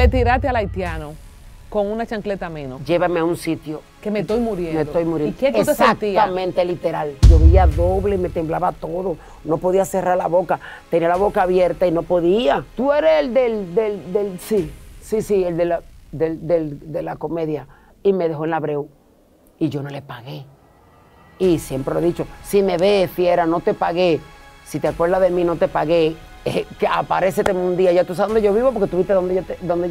le tiraste al haitiano con una chancleta menos. Llévame a un sitio. Que me estoy muriendo. Me estoy muriendo. ¿Y qué tú Exactamente, literal. Llovía veía doble, me temblaba todo. No podía cerrar la boca. Tenía la boca abierta y no podía. Tú eres el del, del, del sí, sí, sí, el de la, del, del, de la comedia. Y me dejó en la breu. Y yo no le pagué. Y siempre lo he dicho, si me ves, fiera, no te pagué. Si te acuerdas de mí, no te pagué que aparece un día, ya tú sabes dónde yo vivo porque tú viste dónde yo, te, dónde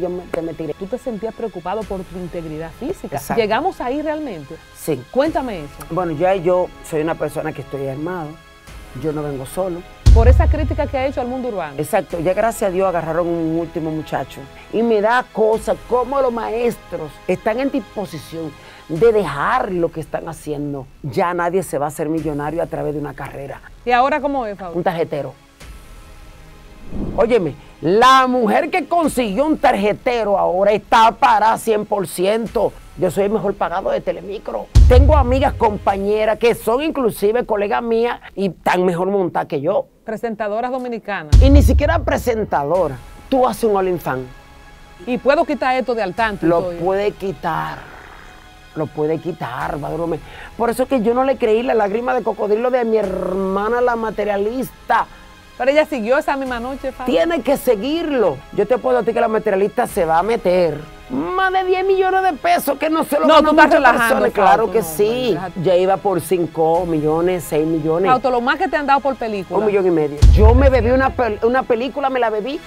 Tú te sentías preocupado por tu integridad física. ¿Llegamos ahí realmente? Sí. Cuéntame eso. Bueno, ya yo soy una persona que estoy armado, yo no vengo solo. Por esa crítica que ha hecho al mundo urbano. Exacto, ya gracias a Dios agarraron un último muchacho. Y me da cosa Como los maestros están en disposición de dejar lo que están haciendo. Ya nadie se va a hacer millonario a través de una carrera. ¿Y ahora cómo es, Paula? Un tarjetero. Óyeme, la mujer que consiguió un tarjetero ahora está para 100%. Yo soy el mejor pagado de Telemicro. Tengo amigas, compañeras, que son inclusive colegas mías y tan mejor montadas que yo. Presentadoras dominicanas. Y ni siquiera presentadora. Tú haces un Fan. Y puedo quitar esto de al tanto. Lo puede quitar. Lo puede quitar, badrume. Por eso es que yo no le creí la lágrima de cocodrilo de mi hermana la materialista. Pero ella siguió esa misma noche. Tienen Tiene que seguirlo. Yo te puedo decir que la materialista se va a meter. Más de 10 millones de pesos que no se lo no, tú estás relajando, Claro que sí. ya iba por 5 millones, 6 millones. Auto, lo más que te han dado por película. Un millón y medio. Yo me bebí una, una película, me la bebí.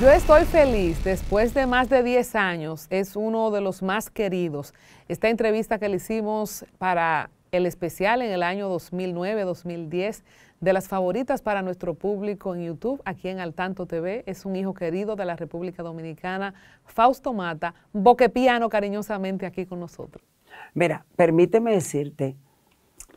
Yo estoy feliz, después de más de 10 años, es uno de los más queridos. Esta entrevista que le hicimos para el especial en el año 2009-2010 de las favoritas para nuestro público en YouTube, aquí en Al Tanto TV, es un hijo querido de la República Dominicana, Fausto Mata, boquepiano cariñosamente aquí con nosotros. Mira, permíteme decirte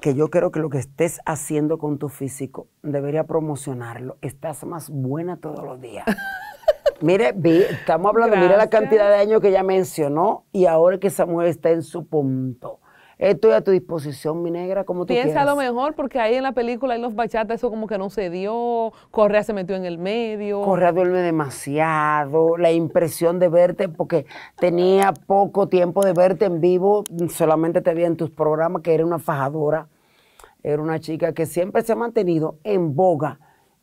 que yo creo que lo que estés haciendo con tu físico debería promocionarlo. Estás más buena todos los días. Mire, estamos hablando, mira la cantidad de años que ya mencionó y ahora que Samuel está en su punto. Estoy a tu disposición, mi negra, como tú Piensa lo mejor, porque ahí en la película, en los bachatas, eso como que no se dio. Correa se metió en el medio. Correa duerme demasiado. La impresión de verte, porque tenía poco tiempo de verte en vivo, solamente te vi en tus programas, que era una fajadora. Era una chica que siempre se ha mantenido en boga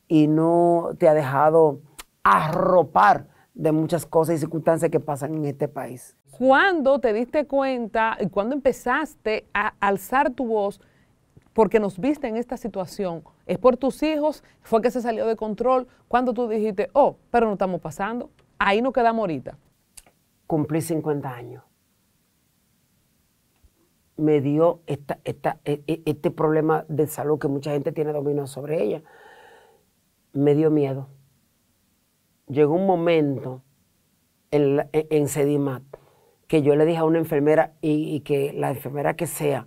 y no te ha dejado arropar de muchas cosas y circunstancias que pasan en este país. ¿Cuándo te diste cuenta y cuándo empezaste a alzar tu voz porque nos viste en esta situación? ¿Es por tus hijos? ¿Fue que se salió de control? cuando tú dijiste, oh, pero no estamos pasando? Ahí no quedamos ahorita. Cumplí 50 años. Me dio e, e, este problema de salud que mucha gente tiene dominio sobre ella. Me dio miedo llegó un momento en, e, Sedimat que yo le dije a una enfermera y, que la enfermera que sea,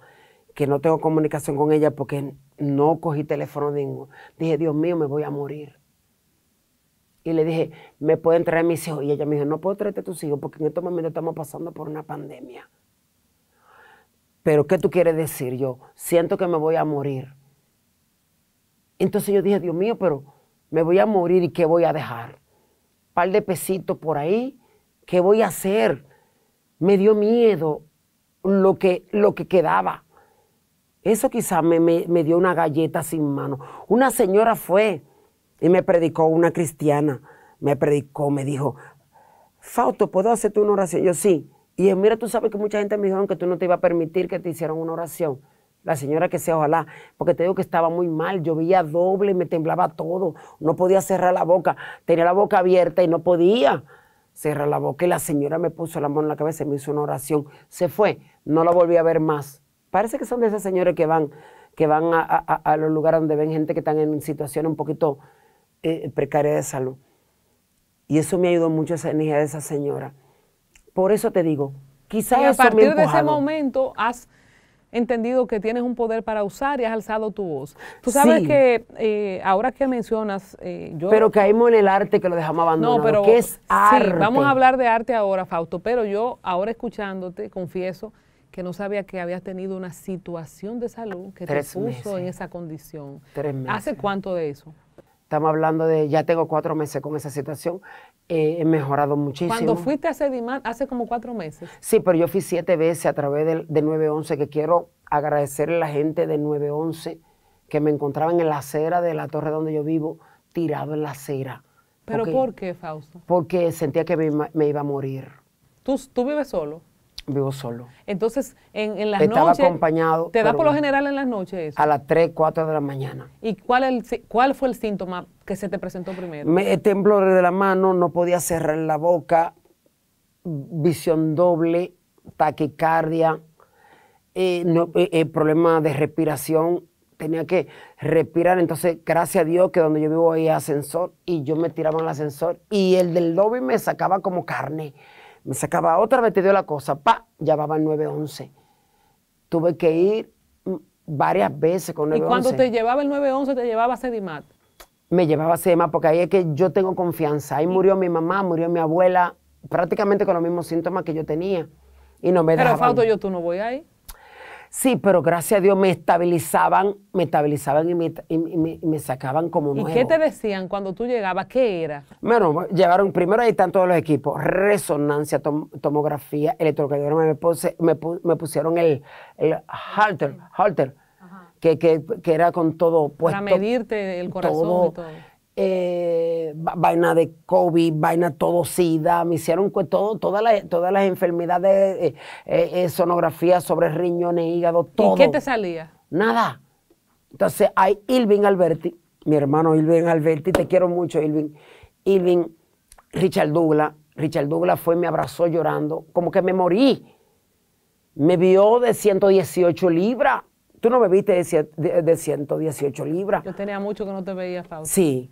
que no tengo comunicación con ella porque no cogí teléfono ninguno, dije, Dios mío, me voy a morir. Y le dije, ¿me pueden traer mis hijos? Y ella me dijo, no puedo traerte a tus hijos porque en estos momentos estamos pasando por una pandemia. Pero ¿qué tú quieres decir? Yo siento que me voy a morir. Entonces yo dije, Dios mío, pero me voy a morir y qué voy a dejar par de pesitos por ahí, ¿qué voy a hacer? Me dio miedo lo que, lo que quedaba. Eso quizás me, dio una galleta sin mano. Una señora fue y me predicó, una cristiana, me predicó, me dijo, Fausto, ¿puedo hacerte una oración? Yo sí. Y mira, tú sabes que mucha gente me dijo que tú no te iba a permitir que te hicieran una oración la señora que sea, ojalá, porque te digo que estaba muy mal, yo veía doble, me temblaba todo, no podía cerrar la boca, tenía la boca abierta y no podía cerrar la boca. Y la señora me puso la mano en la cabeza y me hizo una oración, se fue, no la volví a ver más. Parece que son de esas señores que van, que van a, los lugares donde ven gente que están en situación un poquito eh, precaria de salud. Y eso me ayudó mucho esa energía de esa señora. Por eso te digo, quizás... a partir de ese momento has entendido que tienes un poder para usar y has alzado tu voz. Tú sabes que eh, ahora que mencionas, eh, yo... Pero caímos en el arte que lo dejamos abandonado, no, pero, que es arte. Sí, vamos a hablar de arte ahora, Fausto, pero yo ahora escuchándote, confieso que no sabía que habías tenido una situación de salud que te puso en esa condición. ¿Hace cuánto de eso? Estamos hablando de, ya tengo cuatro meses con esa situación. Eh, he mejorado muchísimo. Cuando fuiste a Sedimar? hace como cuatro meses. Sí, pero yo fui siete veces a través del, de 911, que quiero agradecerle a la gente de 911 que me encontraban en la acera de la torre donde yo vivo, tirado en la acera. ¿Pero por qué, Fausto? Porque sentía que me, me iba a morir. ¿Tú, ¿Tú vives solo? Vivo solo. Entonces, en, en las Estaba acompañado. ¿Te da por lo general en las noches eso? A las 3, 4 de la mañana. ¿Y cuál, el, cuál fue el síntoma que se te presentó primero? Me, eh, temblor de la mano, no podía cerrar la boca, visión doble, taquicardia, eh, eh, problema de respiración. Tenía que respirar, entonces gracias a Dios que donde yo vivo hay ascensor y yo me tiraba al ascensor y el del lobby me sacaba como carne me sacaba otra vez, te dio la cosa, pa, Llevaba el 911. Tuve que ir mm, varias veces con el 911. ¿Y cuando te llevaba el 911 te llevaba a Sedimat? Me llevaba a Sedimat porque ahí es que yo tengo confianza. Ahí murió mi mamá, murió mi abuela, prácticamente con los mismos síntomas que yo tenía. Y no me Pero, falta yo tú no voy ahí. Sí, pero gracias a Dios me estabilizaban, me estabilizaban y me, sacaban como nuevo. ¿Y qué te decían cuando tú llegabas? ¿Qué era? Bueno, llevaron, primero ahí están todos los equipos, resonancia, tomografía, electrocardiograma, me, me, pusieron el, halter, halter que, que, era con todo puesto. Para medirte el corazón y todo. Eh, vaina de COVID, vaina todo SIDA, me hicieron todo, todas las, todas las enfermedades, eh, eh, sonografía sobre riñones, hígado, todo. ¿Y qué te salía? Nada. Entonces hay Ilvin Alberti, mi hermano Ilvin Alberti, te quiero mucho Ilvin Ilvin Richard Douglas, Richard Douglas fue, y me abrazó llorando, como que me morí. Me vio de 118 libras. Tú no me viste de, 118 libras. Yo tenía mucho que no te veía, Fausto. Sí.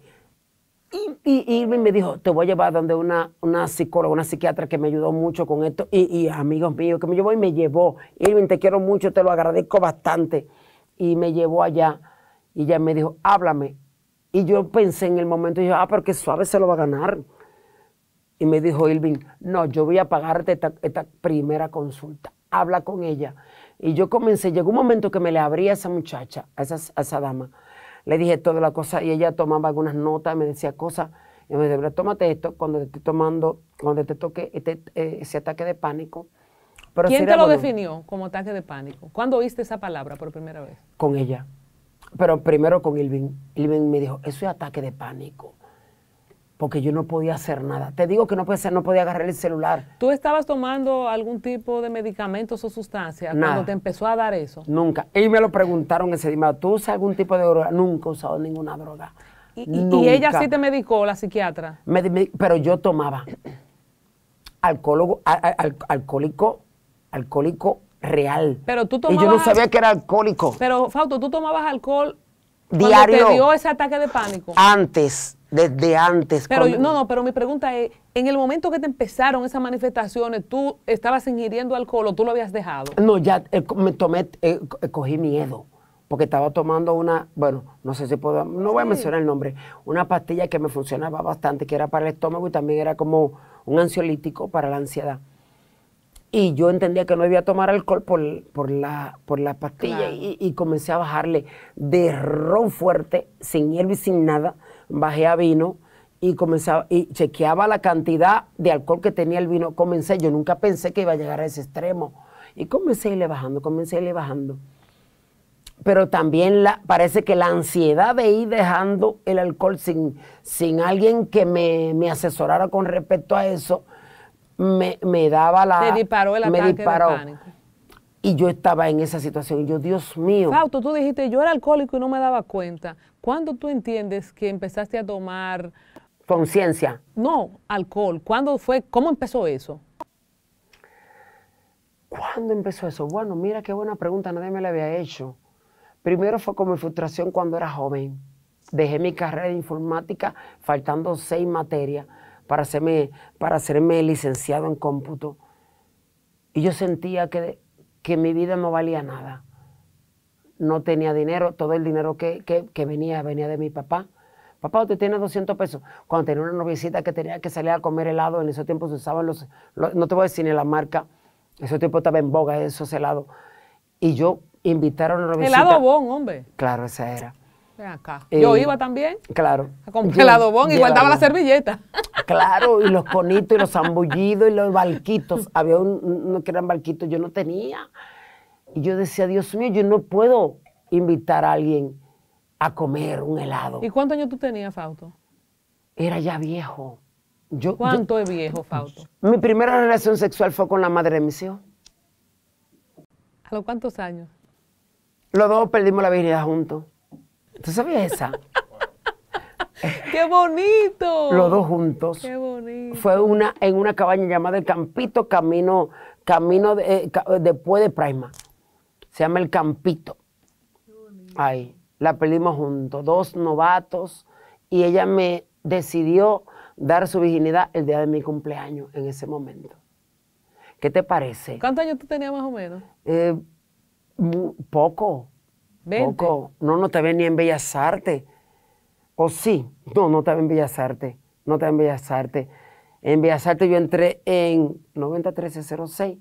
Y, Irving me dijo, te voy a llevar donde una, psicóloga, una psiquiatra que me ayudó mucho con esto y, amigos míos que me llevó y me llevó. Irving, te quiero mucho, te lo agradezco bastante. Y me llevó allá y ella me dijo, háblame. Y yo pensé en el momento, y yo, ah, pero qué suave se lo va a ganar. Y me dijo Irving, no, yo voy a pagarte esta, primera consulta, habla con ella. Y yo comencé, llegó un momento que me le abrí a esa muchacha, a esa dama le dije toda la cosa y ella tomaba algunas notas, me decía cosas. Y me decía, tómate esto cuando te estoy tomando, cuando te toque este, eh, ese ataque de pánico. Pero ¿Quién te lo definió como ataque de pánico? ¿Cuándo oíste esa palabra por primera vez? Con ella. Pero primero con Ilvin. Ilvin me dijo, eso es ataque de pánico porque yo no podía hacer nada. Te digo que no podía, no podía agarrar el celular. ¿Tú estabas tomando algún tipo de medicamentos o sustancias cuando te empezó a dar eso? Nunca. Y me lo preguntaron ese día, ¿tú usas algún tipo de droga? Nunca he usado ninguna droga. ¿Y, ella sí te medicó, la psiquiatra? pero yo tomaba alcohólico, alcohólico real. Pero tú y yo no sabía que era alcohólico. Pero, Fausto, tú tomabas alcohol diario. Cuando te dio ese ataque de pánico. Antes, desde antes. Pero no, no, pero mi pregunta es, en el momento que te empezaron esas manifestaciones, ¿tú estabas ingiriendo alcohol o tú lo habías dejado? No, ya eh, me tomé, eh, eh, cogí miedo, porque estaba tomando una, bueno, no sé si puedo, no voy a mencionar el nombre, una pastilla que me funcionaba bastante, que era para el estómago y también era como un ansiolítico para la ansiedad. Y yo entendía que no debía tomar alcohol por, por, la, por la pastilla y, y comencé a bajarle de ron fuerte, sin hierba y sin nada bajé a vino y comenzaba y chequeaba la cantidad de alcohol que tenía el vino. Comencé, yo nunca pensé que iba a llegar a ese extremo. Y comencé a irle bajando, comencé a irle bajando. Pero también la, parece que la ansiedad de ir dejando el alcohol sin, sin alguien que me, me asesorara con respecto a eso, me, me daba la... Me disparó el ataque me pánico. Y yo estaba en esa situación. Y yo, Dios mío. Fausto, tú dijiste, yo era alcohólico y no me daba cuenta. ¿Cuándo tú entiendes que empezaste a tomar... Conciencia. No, alcohol. ¿Cuándo fue? ¿Cómo empezó eso? ¿Cuándo empezó eso? Bueno, mira qué buena pregunta, nadie me la había hecho. Primero fue con mi frustración cuando era joven. Dejé mi carrera de informática faltando seis materias para para hacerme licenciado en cómputo. Y yo sentía que que mi vida no valía nada. No tenía dinero, todo el dinero que, venía, venía de mi papá. Papá, usted tiene 200 pesos. Cuando tenía una noviecita que tenía que salir a comer helado, en esos tiempo se usaban los, no te voy a decir ni la marca, en esos tiempos estaba en boga esos helados. Y yo invitaron a una noviecita. Helado bon, hombre. Claro, esa era. Eh, yo iba también. Claro. A comprar el y guardaba la servilleta. Claro, y los conitos y los zambullidos y los balquitos Había uno que eran barquitos, yo no tenía. Y yo decía, Dios mío, yo no puedo invitar a alguien a comer un helado. ¿Y cuántos años tú tenías, Fausto? Era ya viejo. Yo, ¿Cuánto es viejo, Fausto? Mi primera relación sexual fue con la madre de mi hijos. ¿A los cuántos años? Los dos perdimos la virginidad juntos. ¿Tú sabías esa? ¡Qué bonito! Los dos juntos. ¡Qué bonito! Fue una, en una cabaña llamada El Campito, camino, camino eh, después de Prima. Se llama El Campito. Qué Ahí, la perdimos juntos, dos novatos, y ella me decidió dar su virginidad el día de mi cumpleaños, en ese momento. ¿Qué te parece? ¿Cuántos años tú tenías más o menos? Eh, poco. Poco. No, no te ven ni en Bellas Artes. O sí, no, no te ves en Bellas Artes. No te en Bellas Artes. En Bellas Artes yo entré en 9306.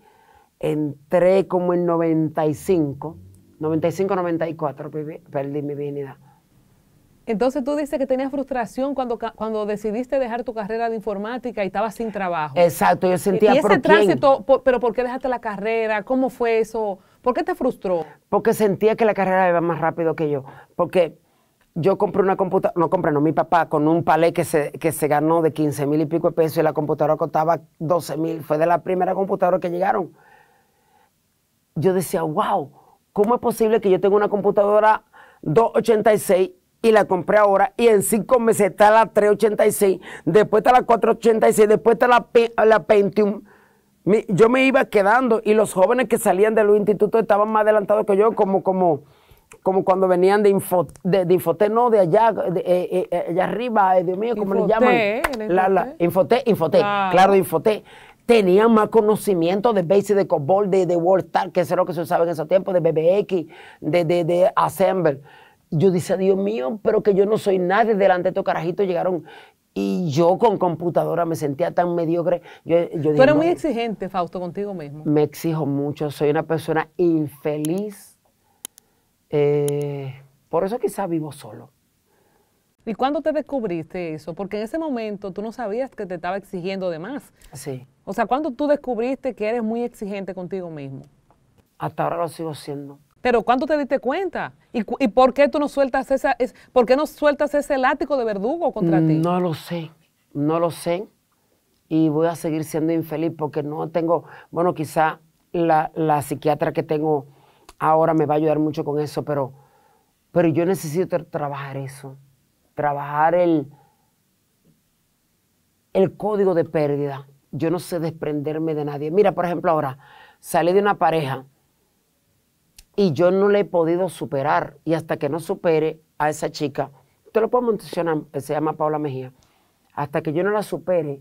Entré como en 95. 95, 94 perdí mi virginidad. Entonces tú dices que tenías frustración cuando, cuando decidiste dejar tu carrera de informática y estabas sin trabajo. Exacto, yo sentía... y ese tránsito, pero ¿por qué dejaste la carrera? ¿Cómo fue eso? ¿Por qué te frustró? Porque sentía que la carrera iba más rápido que yo. Porque yo compré una computadora, no compré, no, mi papá, con un palet que se, que se ganó de 15 mil y pico de pesos y la computadora costaba 12 mil. Fue de la primera computadora que llegaron. Yo decía, wow, ¿cómo es posible que yo tenga una computadora 286 y la compré ahora y en cinco meses está la 386, después está la 486, después está la, la Pentium? yo me iba quedando y los jóvenes que salían del instituto estaban más adelantados que yo, como, como, como cuando venían de, info, de, Infoté, no, de allá, de, eh, eh, eh, allá arriba, Dios mío, ¿cómo le llaman? La, infoté, claro, Infoté. Tenían más conocimiento de Basic, de Cobol, de, de World que es lo que se usaba en esos tiempos, de BBX, de, de, yo dije, Dios mío, pero que yo no soy nadie delante de estos carajitos. Llegaron y yo con computadora me sentía tan mediocre. Yo, yo muy exigente, Fausto, contigo mismo. Me exijo mucho, soy una persona infeliz. Eh, por eso quizás vivo solo. ¿Y cuándo te descubriste eso? Porque en ese momento tú no sabías que te estaba exigiendo de más. Sí. O sea, ¿cuándo tú descubriste que eres muy exigente contigo mismo? Hasta ahora lo sigo siendo. Pero ¿cuánto te diste cuenta? ¿Y, por qué tú no sueltas esa, es, por qué no sueltas ese látigo de verdugo contra ti? No lo sé, no lo sé. Y voy a seguir siendo infeliz porque no tengo, bueno, quizá la, psiquiatra que tengo ahora me va a ayudar mucho con eso, pero, pero yo necesito trabajar eso, trabajar el, el código de pérdida. Yo no sé desprenderme de nadie. Mira, por ejemplo, ahora salí de una pareja y yo no le he podido superar. Y hasta que no supere a esa chica, te lo puedo mencionar, eh, se llama Paula Mejía, hasta que yo no la supere,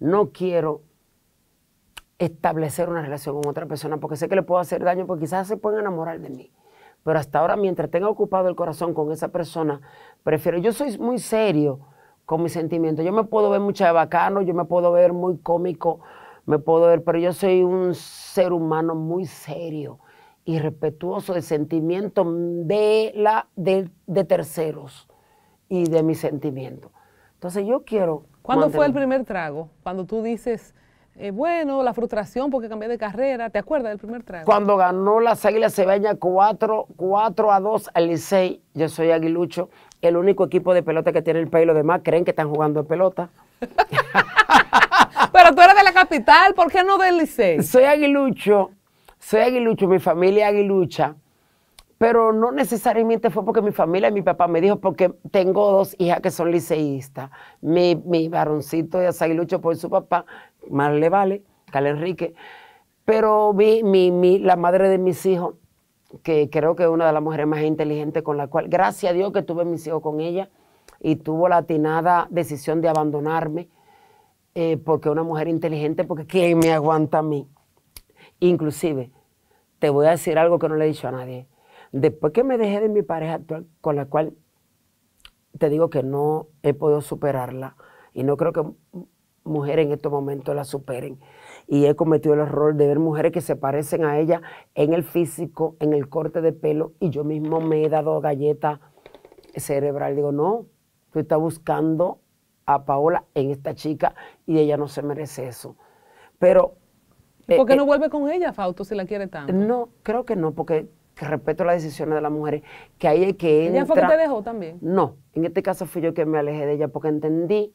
no quiero establecer una relación con otra persona porque sé que le puedo hacer daño, porque quizás se pueden enamorar de mí. Pero hasta ahora, mientras tenga ocupado el corazón con esa persona, prefiero, yo soy muy serio con mis sentimientos. Yo me puedo ver mucha de bacano, yo me puedo ver muy cómico, me puedo ver, pero yo soy un ser humano muy serio y respetuoso de sentimiento de, la, de, terceros y de mi sentimiento Entonces yo quiero... ¿Cuándo fue el primer trago? Cuando tú dices, eh, bueno, la frustración porque cambié de carrera, ¿te acuerdas del primer trago? Cuando ganó las Águilas Cebeña 4, 4 a 2 al Licey, yo soy aguilucho, el único equipo de pelota que tiene el país, los demás creen que están jugando de pelota. Pero tú eres de la capital, ¿por qué no del Licey? Soy aguilucho soy aguilucho, mi familia es aguilucha, pero no necesariamente fue porque mi familia y mi papá me dijo, porque tengo dos hijas que son liceístas. Mi, mi varoncito es aguilucho por su papá, más le vale, cal Enrique. Pero vi mi, la madre de mis hijos, que creo que es una de las mujeres más inteligentes con la cual, gracias a Dios que tuve mis hijos con ella y tuvo la atinada decisión de abandonarme, eh, porque una mujer inteligente, porque ¿quién me aguanta a mí? Inclusive, te voy a decir algo que no le he dicho a nadie. Después que me dejé de mi pareja actual, con la cual te digo que no he podido superarla, y no creo que mujeres en estos momentos la superen. Y he cometido el error de ver mujeres que se parecen a ella en el físico, en el corte de pelo, y yo mismo me he dado galleta cerebral. Digo, no, tú estás buscando a Paola en esta chica y ella no se merece eso. Pero eh, ¿Por qué eh, no vuelve con ella, Fausto, si la quiere tanto? No, creo que no, porque respeto las decisiones de las mujeres, que ¿Ella fue que te dejó también? No, en este caso fui yo que me alejé de ella porque entendí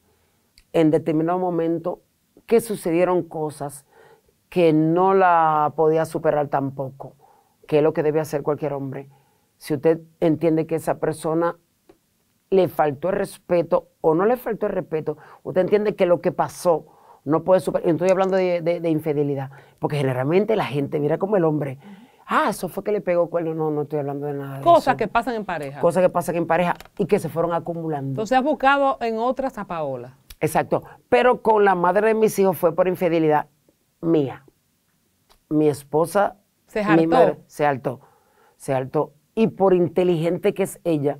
en determinado momento que sucedieron cosas que no la podía superar tampoco, que es lo que debe hacer cualquier hombre. Si usted entiende que esa persona le faltó el respeto o no le faltó el respeto, usted entiende que lo que pasó no puedo superar. Yo estoy hablando de, infidelidad, porque generalmente la gente mira como el hombre. Ah, eso fue que le pegó cuerno. No, no estoy hablando de nada. Cosas que pasan en pareja. Cosas que pasan en pareja y que se fueron acumulando. Entonces has buscado en otras a Exacto. Pero con la madre de mis hijos fue por infidelidad mía. Mi esposa. Se Mi madre, se hartó. Se hartó. Y por inteligente que es ella,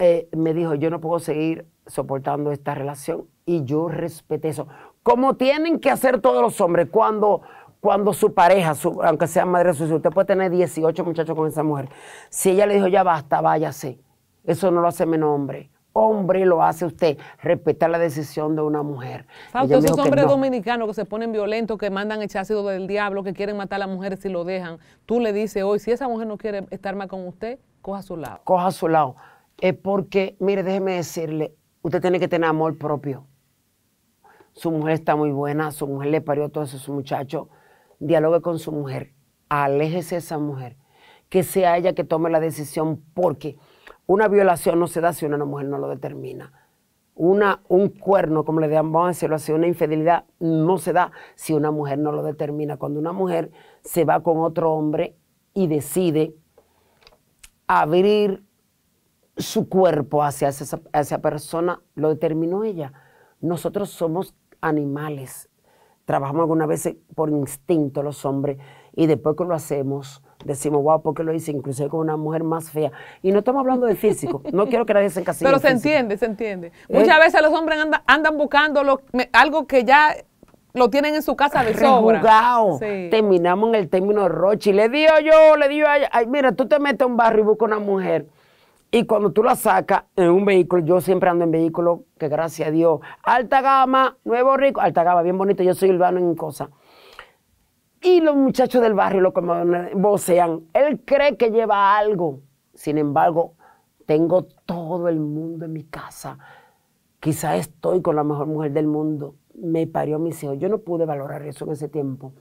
eh, me dijo: Yo no puedo seguir soportando esta relación. Y yo respeté eso como tienen que hacer todos los hombres cuando, cuando su pareja, aunque sea madre suya, usted puede tener 18 muchachos con esa mujer. Si ella le dijo, ya basta, váyase, eso no lo hace menos hombre. Hombre lo hace usted, respetar la decisión de una mujer. Fausto, esos hombres dominicanos que se ponen violentos, que mandan echar del diablo, que quieren matar a la mujer si lo dejan. Tú le dices hoy, si esa mujer no quiere estar más con usted, coja a su lado. Coja a su lado. Es porque, mire, déjeme decirle, usted tiene que tener amor propio su mujer está muy buena, su mujer le parió todo todos esos muchachos, dialogue con su mujer, aléjese esa mujer, que sea ella que tome la decisión, porque una violación no se da si una mujer no lo determina. Una, un cuerno, como le llamamos a lo hace una infidelidad no se da si una mujer no lo determina. Cuando una mujer se va con otro hombre y decide abrir su cuerpo hacia esa, persona, lo determinó ella. Nosotros somos animales. Trabajamos algunas veces por instinto los hombres y después que lo hacemos decimos, wow, ¿por qué lo hice? Inclusive con una mujer más fea. Y no estamos hablando de físico, no quiero que nadie se encasille. Pero se entiende, se entiende. Eh. Muchas veces los hombres andan, andan buscando lo, algo que ya lo tienen en su casa de sobra. Terminamos en el término y Le digo yo, le digo, ay, mira, tú te metes a un barrio y buscas una mujer y cuando tú la sacas en un vehículo, yo siempre ando en vehículo, que gracias a Dios, alta gama, nuevo rico, alta gama, bien bonito, yo soy urbano en cosa. Y los muchachos del barrio lo vocean. Él cree que lleva algo. Sin embargo, tengo todo el mundo en mi casa. Quizá estoy con la mejor mujer del mundo. Me parió mi hijos. Yo no pude valorar eso en ese tiempo.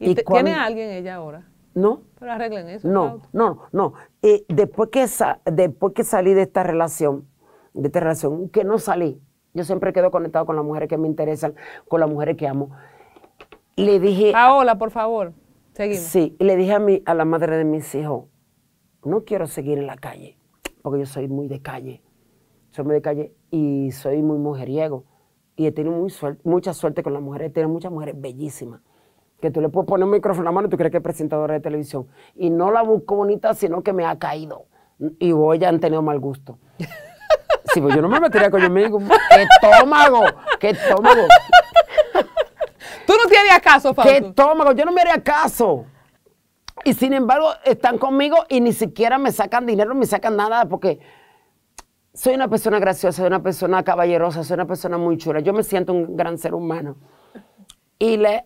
¿Y, tiene alguien ella ahora? No. Pero arreglen eso. No, no, no. Eh, después, que después que salí de esta relación, de esta relación, que no salí, yo siempre quedo conectado con las mujeres que me interesan, con las mujeres que amo. Le dije. Paola, por favor, seguimos. Sí, le dije a, mi, a la madre de mis hijos: no quiero seguir en la calle, porque yo soy muy de calle. Soy muy de calle y soy muy mujeriego. Y he tenido mucha suerte con las mujeres, he tenido muchas mujeres bellísimas que tú le puedes poner un micrófono a la mano y tú crees que es presentadora de televisión. Y no la busco bonita, sino que me ha caído. Y voy ya han tenido mal gusto. si pues yo no me metería con me digo, ¡qué estómago! ¡Qué estómago! Tú no te harías caso, Fausto. ¡Qué estómago! Yo no me haría caso. Y sin embargo, están conmigo y ni siquiera me sacan dinero, me sacan nada, porque soy una persona graciosa, soy una persona caballerosa, soy una persona muy chula. Yo me siento un gran ser humano. Y la,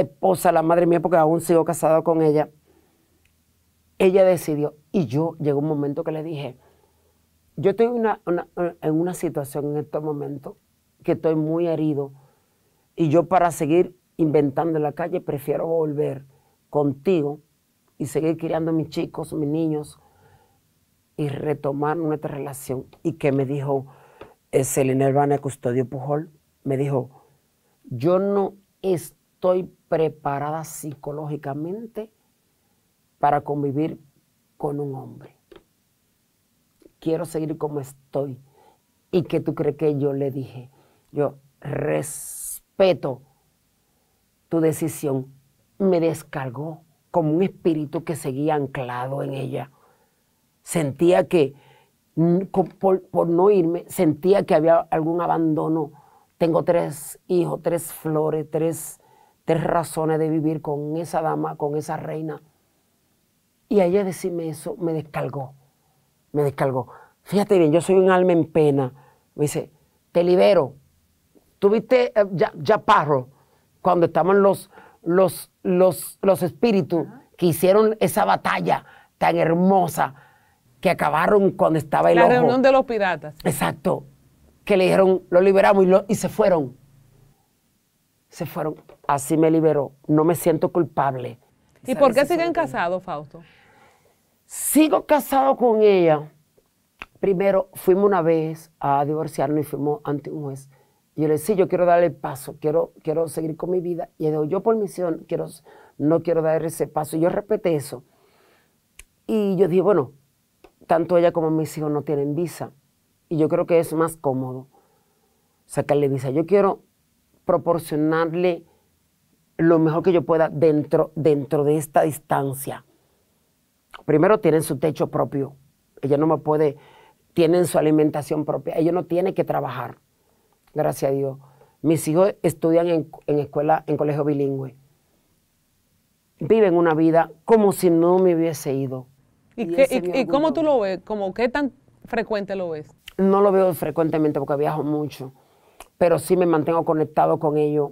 esposa, la madre mía, porque aún sigo casado con ella, ella decidió. Y yo llegó un momento que le dije, yo estoy una, en una situación en estos momentos que estoy muy herido y yo para seguir inventando en la calle prefiero volver contigo y seguir criando a mis chicos, mis niños y retomar nuestra relación. Y que me dijo Celine eh, Selena Urbana Custodio Pujol, me dijo, yo no, estoy preparada psicológicamente para convivir con un hombre. Quiero seguir como estoy. ¿Y que tú crees que yo le dije? Yo respeto tu decisión. Me descargó como un espíritu que seguía anclado en ella. Sentía que, por, por no irme, sentía que había algún abandono tengo tres hijos, tres flores, tres, tres razones de vivir con esa dama, con esa reina. Y ella decirme eso me descargó, me descargó. Fíjate bien, yo soy un alma en pena. Me dice, te libero. Tuviste eh, ya, parro cuando estaban los, los, los, los espíritus que hicieron esa batalla tan hermosa que acabaron cuando estaba el La reunión de los piratas. Exacto que le dijeron, lo liberamos y, se fueron. Se fueron. Así me liberó. No me siento culpable. ¿Y por qué siguen casados, Fausto? Sigo casado con ella. Primero, fuimos una vez a divorciarnos y fuimos ante un juez. Y yo le decía, sí, yo quiero darle el paso, quiero, quiero seguir con mi vida. Y yo por misión quiero, no quiero dar ese paso. Y yo respeté eso. Y yo dije, bueno, tanto ella como mis hijos no tienen visa. Y yo creo que es más cómodo. O sea, dice, yo quiero proporcionarle lo mejor que yo pueda dentro, dentro de esta distancia. Primero tienen su techo propio. Ella no me puede, tienen su alimentación propia. Ella no tiene que trabajar, gracias a Dios. Mis hijos estudian en, escuela, en colegio bilingüe. Viven una vida como si no me hubiese ido. ¿Y, cómo tú lo ves? Como, ¿Qué tan frecuente lo ves? no lo veo frecuentemente porque viajo mucho, pero sí me mantengo conectado con ellos,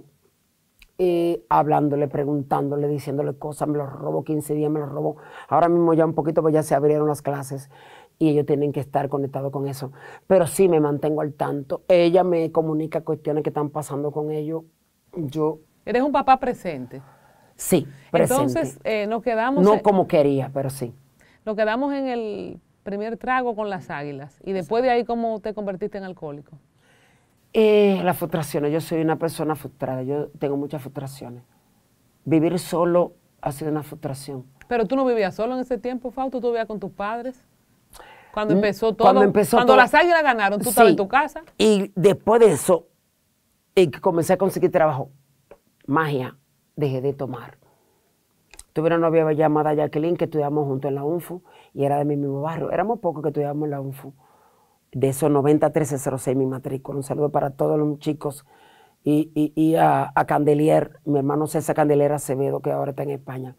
y eh, hablándole, preguntándole, diciéndole cosas, me lo robo 15 días, me lo robo. Ahora mismo ya un poquito, pues ya se abrieron las clases y ellos tienen que estar conectados con eso. Pero sí me mantengo al tanto. Ella me comunica cuestiones que están pasando con ellos. Yo. Eres un papá presente. Sí, presente. Entonces, eh, nos quedamos. No como quería, pero sí. Nos quedamos en el primer trago con las águilas? Y después de ahí, ¿cómo te convertiste en alcohólico? Eh, las frustraciones. Yo soy una persona frustrada. Yo tengo muchas frustraciones. Vivir solo ha sido una frustración. Pero tú no vivías solo en ese tiempo, Fausto. Tú vivías con tus padres. Cuando mm, empezó todo. Cuando, empezó las águilas ganaron, tú estabas en tu casa. Y después de eso, y eh, comencé a conseguir trabajo. Magia, dejé de tomar. Tuve una novia llamada Jacqueline que estudiamos junto en la UNFU y era de mi mismo barrio. Éramos pocos que estudiamos en la UNFU. De esos 90-1306 mi matrícula. Un saludo para todos los chicos. Y, a, Candelier, mi hermano César Candelier Acevedo, que ahora está en España.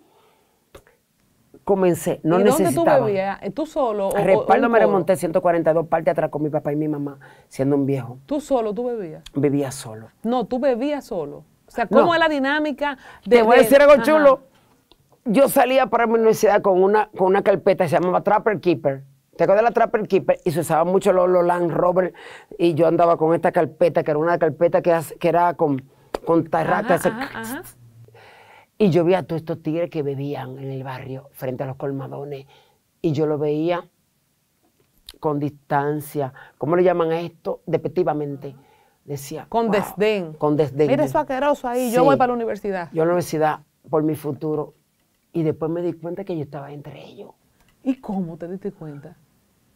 Comencé, no ¿Y ¿Dónde tú bebías? ¿Tú solo? Respaldo me remonté 142 partes atrás con mi papá y mi mamá, siendo un viejo. ¿Tú solo tú bebías? vivía solo. No, tú bebías solo. O sea, ¿cómo es la dinámica de. Te voy a decir algo chulo yo salía para mi universidad con una, con una carpeta que se llamaba Trapper Keeper. ¿Te acuerdas de la Trapper Keeper? Y se usaba mucho los Land Rover. Y yo andaba con esta carpeta, que era una carpeta que, era con, con Y yo veía a todos estos tigres que bebían en el barrio, frente a los colmadones. Y yo lo veía con distancia. ¿Cómo le llaman a esto? depetivamente Decía. Con desdén. Con desdén. Eres eso ahí. yo voy para la universidad. Yo a la universidad por mi futuro. Y después me di cuenta que yo estaba entre ellos. ¿Y cómo te diste cuenta?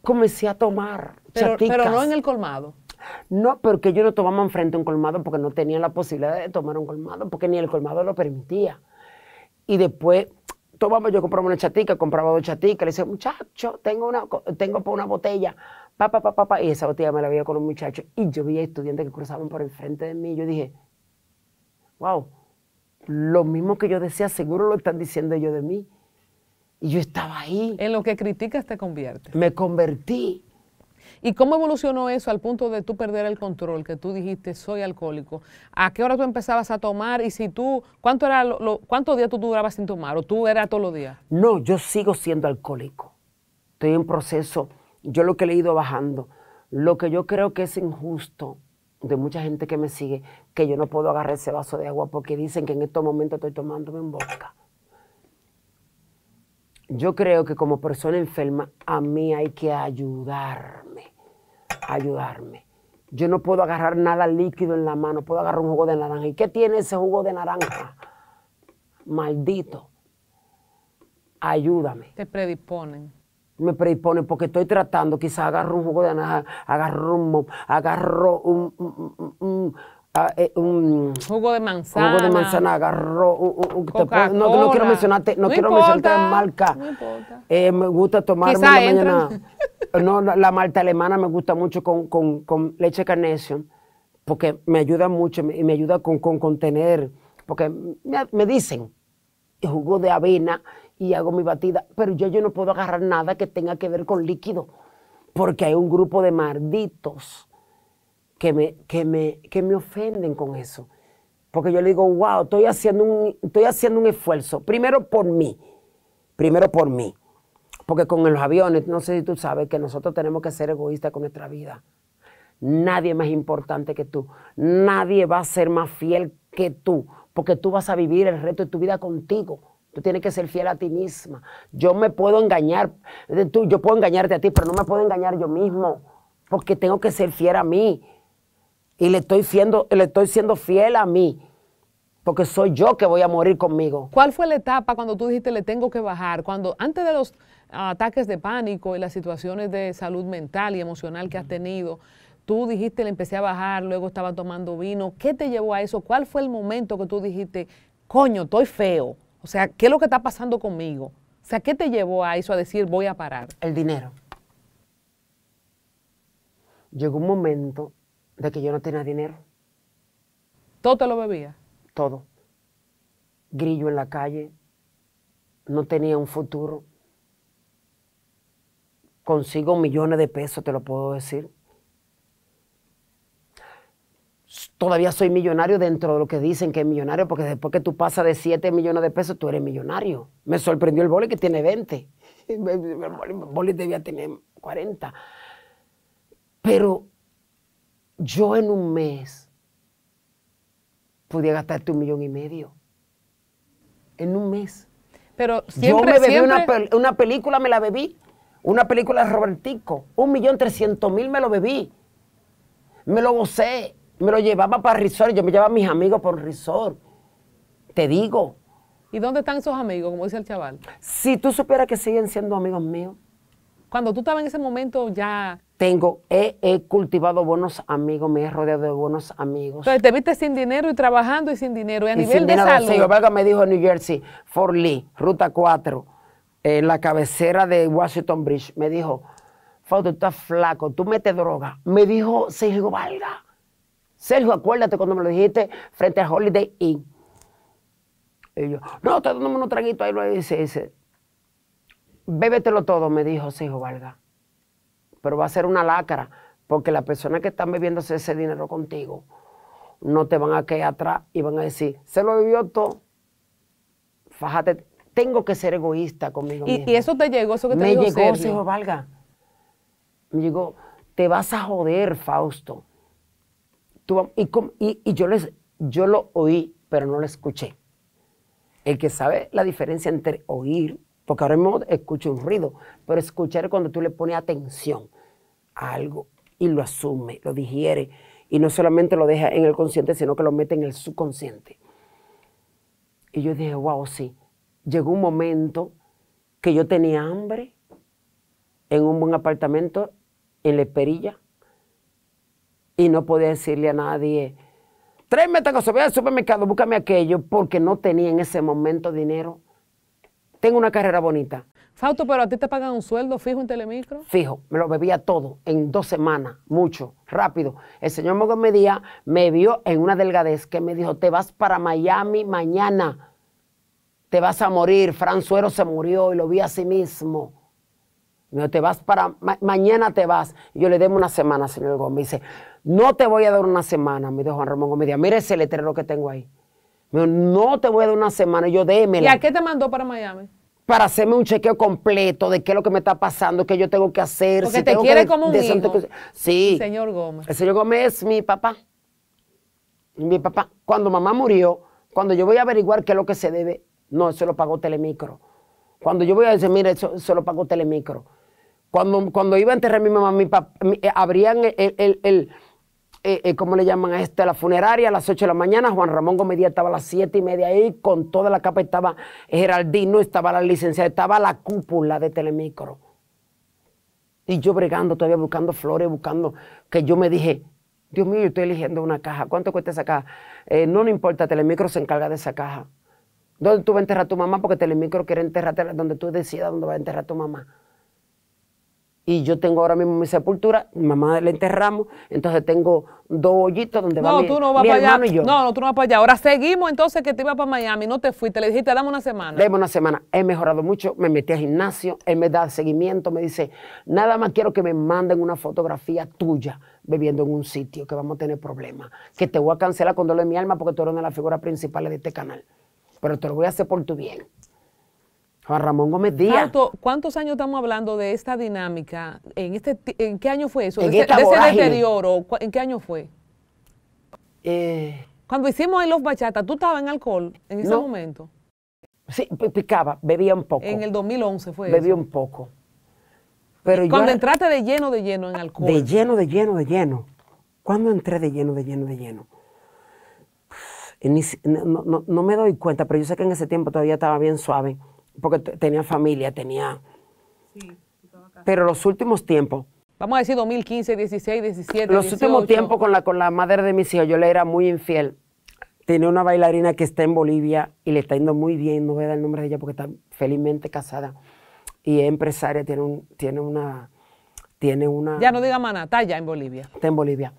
Comencé a tomar pero, Pero no en el colmado. No, porque yo no tomaba enfrente un colmado porque no tenía la posibilidad de tomar un colmado, porque ni el colmado lo permitía. Y después tomaba, yo compraba una chatica, compraba dos chaticas, le decía, muchacho, tengo una, tengo una botella, papá, papá, papá, pa. y esa botella me la veía con un muchacho. Y yo vi a estudiantes que cruzaban por el de mí, yo dije, wow, lo mismo que yo decía, seguro lo están diciendo ellos de mí. Y yo estaba ahí. En lo que criticas te conviertes. Me convertí. ¿Y cómo evolucionó eso al punto de tú perder el control, que tú dijiste, soy alcohólico? ¿A qué hora tú empezabas a tomar? Y si tú, ¿cuánto era lo, ¿cuántos días tú durabas sin tomar? ¿O tú eras todos los días? No, yo sigo siendo alcohólico. Estoy en proceso. Yo lo que le he ido bajando. Lo que yo creo que es injusto de mucha gente que me sigue que yo no puedo agarrar ese vaso de agua porque dicen que en estos momentos estoy tomándome en boca. Yo creo que como persona enferma a mí hay que ayudarme, ayudarme. Yo no puedo agarrar nada líquido en la mano, puedo agarrar un jugo de naranja. ¿Y qué tiene ese jugo de naranja? Maldito. Ayúdame. Te predisponen me predispone porque estoy tratando, quizás agarro un jugo de manzana agarro un jugo de manzana, agarro un, no, no, quiero mencionarte, no, quiero marca, eh, me gusta tomarme la mañana, la, malta alemana me gusta mucho con, con, leche carnation porque me ayuda mucho y me ayuda con, contener, porque me, me dicen, jugo de avena y hago mi batida, pero yo, yo no puedo agarrar nada que tenga que ver con líquido, porque hay un grupo de malditos que me, que me, que me ofenden con eso. Porque yo le digo, wow, estoy haciendo, un, estoy haciendo un esfuerzo, primero por mí, primero por mí, porque con los aviones, no sé si tú sabes que nosotros tenemos que ser egoístas con nuestra vida. Nadie más importante que tú, nadie va a ser más fiel que tú, porque tú vas a vivir el resto de tu vida contigo Tú tienes que ser fiel a ti misma. Yo me puedo engañar, eh, tú, yo puedo engañarte a ti, pero no me puedo engañar yo mismo, porque tengo que ser fiel a mí. Y le estoy, le estoy siendo fiel a mí, porque soy yo que voy a morir conmigo. ¿Cuál fue la etapa cuando tú dijiste le tengo que bajar? Cuando antes de los ataques de pánico y las situaciones de salud mental y emocional que has tenido, tú dijiste le empecé a bajar, luego estaba tomando vino. ¿Qué te llevó a eso? ¿Cuál fue el momento que tú dijiste, coño, estoy feo? O sea, ¿qué es lo que está pasando conmigo? O sea, ¿qué te llevó a eso, a decir voy a parar? El dinero. Llegó un momento de que yo no tenía dinero. ¿Todo te lo bebía? Todo. Grillo en la calle, no tenía un futuro. Consigo millones de pesos, te lo puedo decir. todavía soy millonario dentro de lo que dicen que es millonario, porque después que tú pasas de 7 millones de pesos, tú eres millonario. Me sorprendió el boli que tiene 20. El boli debía tener 40. Pero yo en un mes podía gastarte un millón y medio. En un mes. Pero Yo me bebí una, película, me la bebí. Una película de Robertico. Un millón trescientos mil me lo bebí. Me lo gocé. Me lo llevaba para Risor, yo me llevaba a mis amigos por resort. Te digo. ¿Y dónde están esos amigos, como dice el chaval? Si tú supieras que siguen siendo amigos míos. Cuando tú estabas en ese momento ya... Tengo, he, cultivado buenos amigos, me he rodeado de buenos amigos. Entonces te viste sin dinero y trabajando y sin dinero. Y a nivel de dinero, salud... Valga me dijo en New Jersey, Fort Lee, Ruta 4, en la cabecera de Washington Bridge, me dijo, Fausto, tú estás flaco, tú metes droga. Me dijo Sergio Valga Sergio, acuérdate cuando me lo dijiste frente a Holiday Inn. Y yo, no, estoy dándome unos traguitos ahí, lo dice, dice, bébetelo todo, me dijo Sergio Valga. Pero va a ser una lacra, porque las personas que están bebiéndose ese dinero contigo no te van a quedar atrás y van a decir, se lo bebió todo, fájate, tengo que ser egoísta conmigo ¿Y, y eso te llegó, eso que te me llegó, Sergio Valga. Me llegó, te vas a joder, Fausto y, yo, les, yo lo oí, pero no lo escuché. El que sabe la diferencia entre oír, porque ahora mismo escucho un ruido, pero escuchar es cuando tú le pones atención a algo y lo asume, lo digiere, y no solamente lo deja en el consciente, sino que lo mete en el subconsciente. Y yo dije, wow, sí, llegó un momento que yo tenía hambre en un buen apartamento en La Esperilla, y no podía decirle a nadie, tráeme esta cosa, voy al supermercado, búscame aquello, porque no tenía en ese momento dinero. Tengo una carrera bonita. Fausto, pero a ti te pagan un sueldo fijo en Telemicro. Fijo, me lo bebía todo en dos semanas, mucho, rápido. El señor Mogón Medía me vio en una delgadez que me dijo, te vas para Miami mañana, te vas a morir. Fran Suero se murió y lo vi a sí mismo. Me te vas para, mañana te vas. yo le demos una semana, señor Gómez. dice, no te voy a dar una semana. Me dijo Juan Ramón Gómez, mira ese letrero que tengo ahí. no te voy a dar una semana. Y yo, démela. ¿Y a qué te mandó para Miami? Para hacerme un chequeo completo de qué es lo que me está pasando, qué yo tengo que hacer. Porque te quiere como un hijo. Sí. señor Gómez. El señor Gómez es mi papá. Mi papá, cuando mamá murió, cuando yo voy a averiguar qué es lo que se debe, no, eso lo pagó Telemicro. Cuando yo voy a decir, mira, eso, se lo pagó Telemicro. Cuando, iba a enterrar a mi mamá, mi papá, eh, abrían el, el, el, eh, eh, ¿cómo le llaman a este? La funeraria a las 8 de la mañana. Juan Ramón Díaz estaba a las 7 y media ahí, con toda la capa estaba Geraldino, estaba la licenciada, estaba la cúpula de Telemicro. Y yo bregando todavía, buscando flores, buscando, que yo me dije, Dios mío, yo estoy eligiendo una caja. ¿Cuánto cuesta esa caja? no, no importa, Telemicro se encarga de esa caja. ¿Dónde tú vas a enterrar a tu mamá? Porque Telemicro quiere enterrarte donde tú decidas dónde va a enterrar a tu mamá y yo tengo ahora mismo mi sepultura, mi mamá la enterramos, entonces tengo dos hoyitos donde va mi, no y yo. No, tú no vas para allá. Ahora seguimos entonces que te ibas para Miami, no te fuiste, le dijiste, dame una semana. Dame una semana. He mejorado mucho, me metí al gimnasio, él me da seguimiento, me dice, nada más quiero que me manden una fotografía tuya bebiendo en un sitio, que vamos a tener problemas, que te voy a cancelar con dolor de mi alma porque tú eres una de las figuras principales de este canal, pero te lo voy a hacer por tu bien. Ramón Gómez Díaz. ¿Cuántos años estamos hablando de esta dinámica? ¿En, este, en qué año fue eso? ¿En de, ese deterioro? ¿En qué año fue? Eh. Cuando hicimos el Los Bachata, ¿tú estabas en alcohol en ese momento? Sí, picaba, bebía un poco. En el 2011 fue Bebía un poco. Pero Cuando entraste de lleno, de lleno en alcohol. De lleno, de lleno, de lleno. ¿Cuándo entré de lleno, de lleno, de lleno? no, me doy cuenta, pero yo sé que en ese tiempo todavía estaba bien suave porque tenía familia, tenía... Sí, Pero los últimos tiempos... Vamos a decir 2015, 16, 17. Los últimos tiempos con la, con la madre de mis hijos, yo le era muy infiel. Tiene una bailarina que está en Bolivia y le está yendo muy bien, no voy a dar el nombre de ella porque está felizmente casada y es empresaria, tiene, un, tiene una... Tiene una... Ya no diga maná, en Bolivia. Está en Bolivia.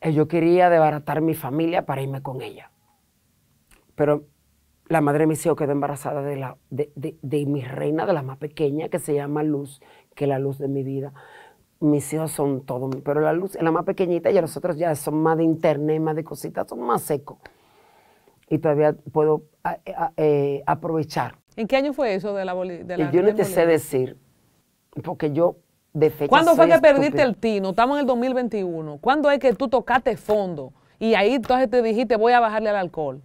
Eh, yo quería desbaratar mi familia para irme con ella. Pero la madre de mis hijos quedó embarazada de, la, de, mi reina, de la más pequeña, que se llama Luz, que es la luz de mi vida. Mis hijos son todo, pero la luz es la más pequeñita y los otros ya son más de internet, más de cositas, son más secos. Y todavía puedo eh, aprovechar. ¿En qué año fue eso de la, de Yo no te sé decir, porque yo de fecha ¿Cuándo fue que perdiste el tino? Estamos en el 2021. ¿Cuándo es que tú tocaste fondo y ahí entonces te dijiste voy a bajarle al alcohol?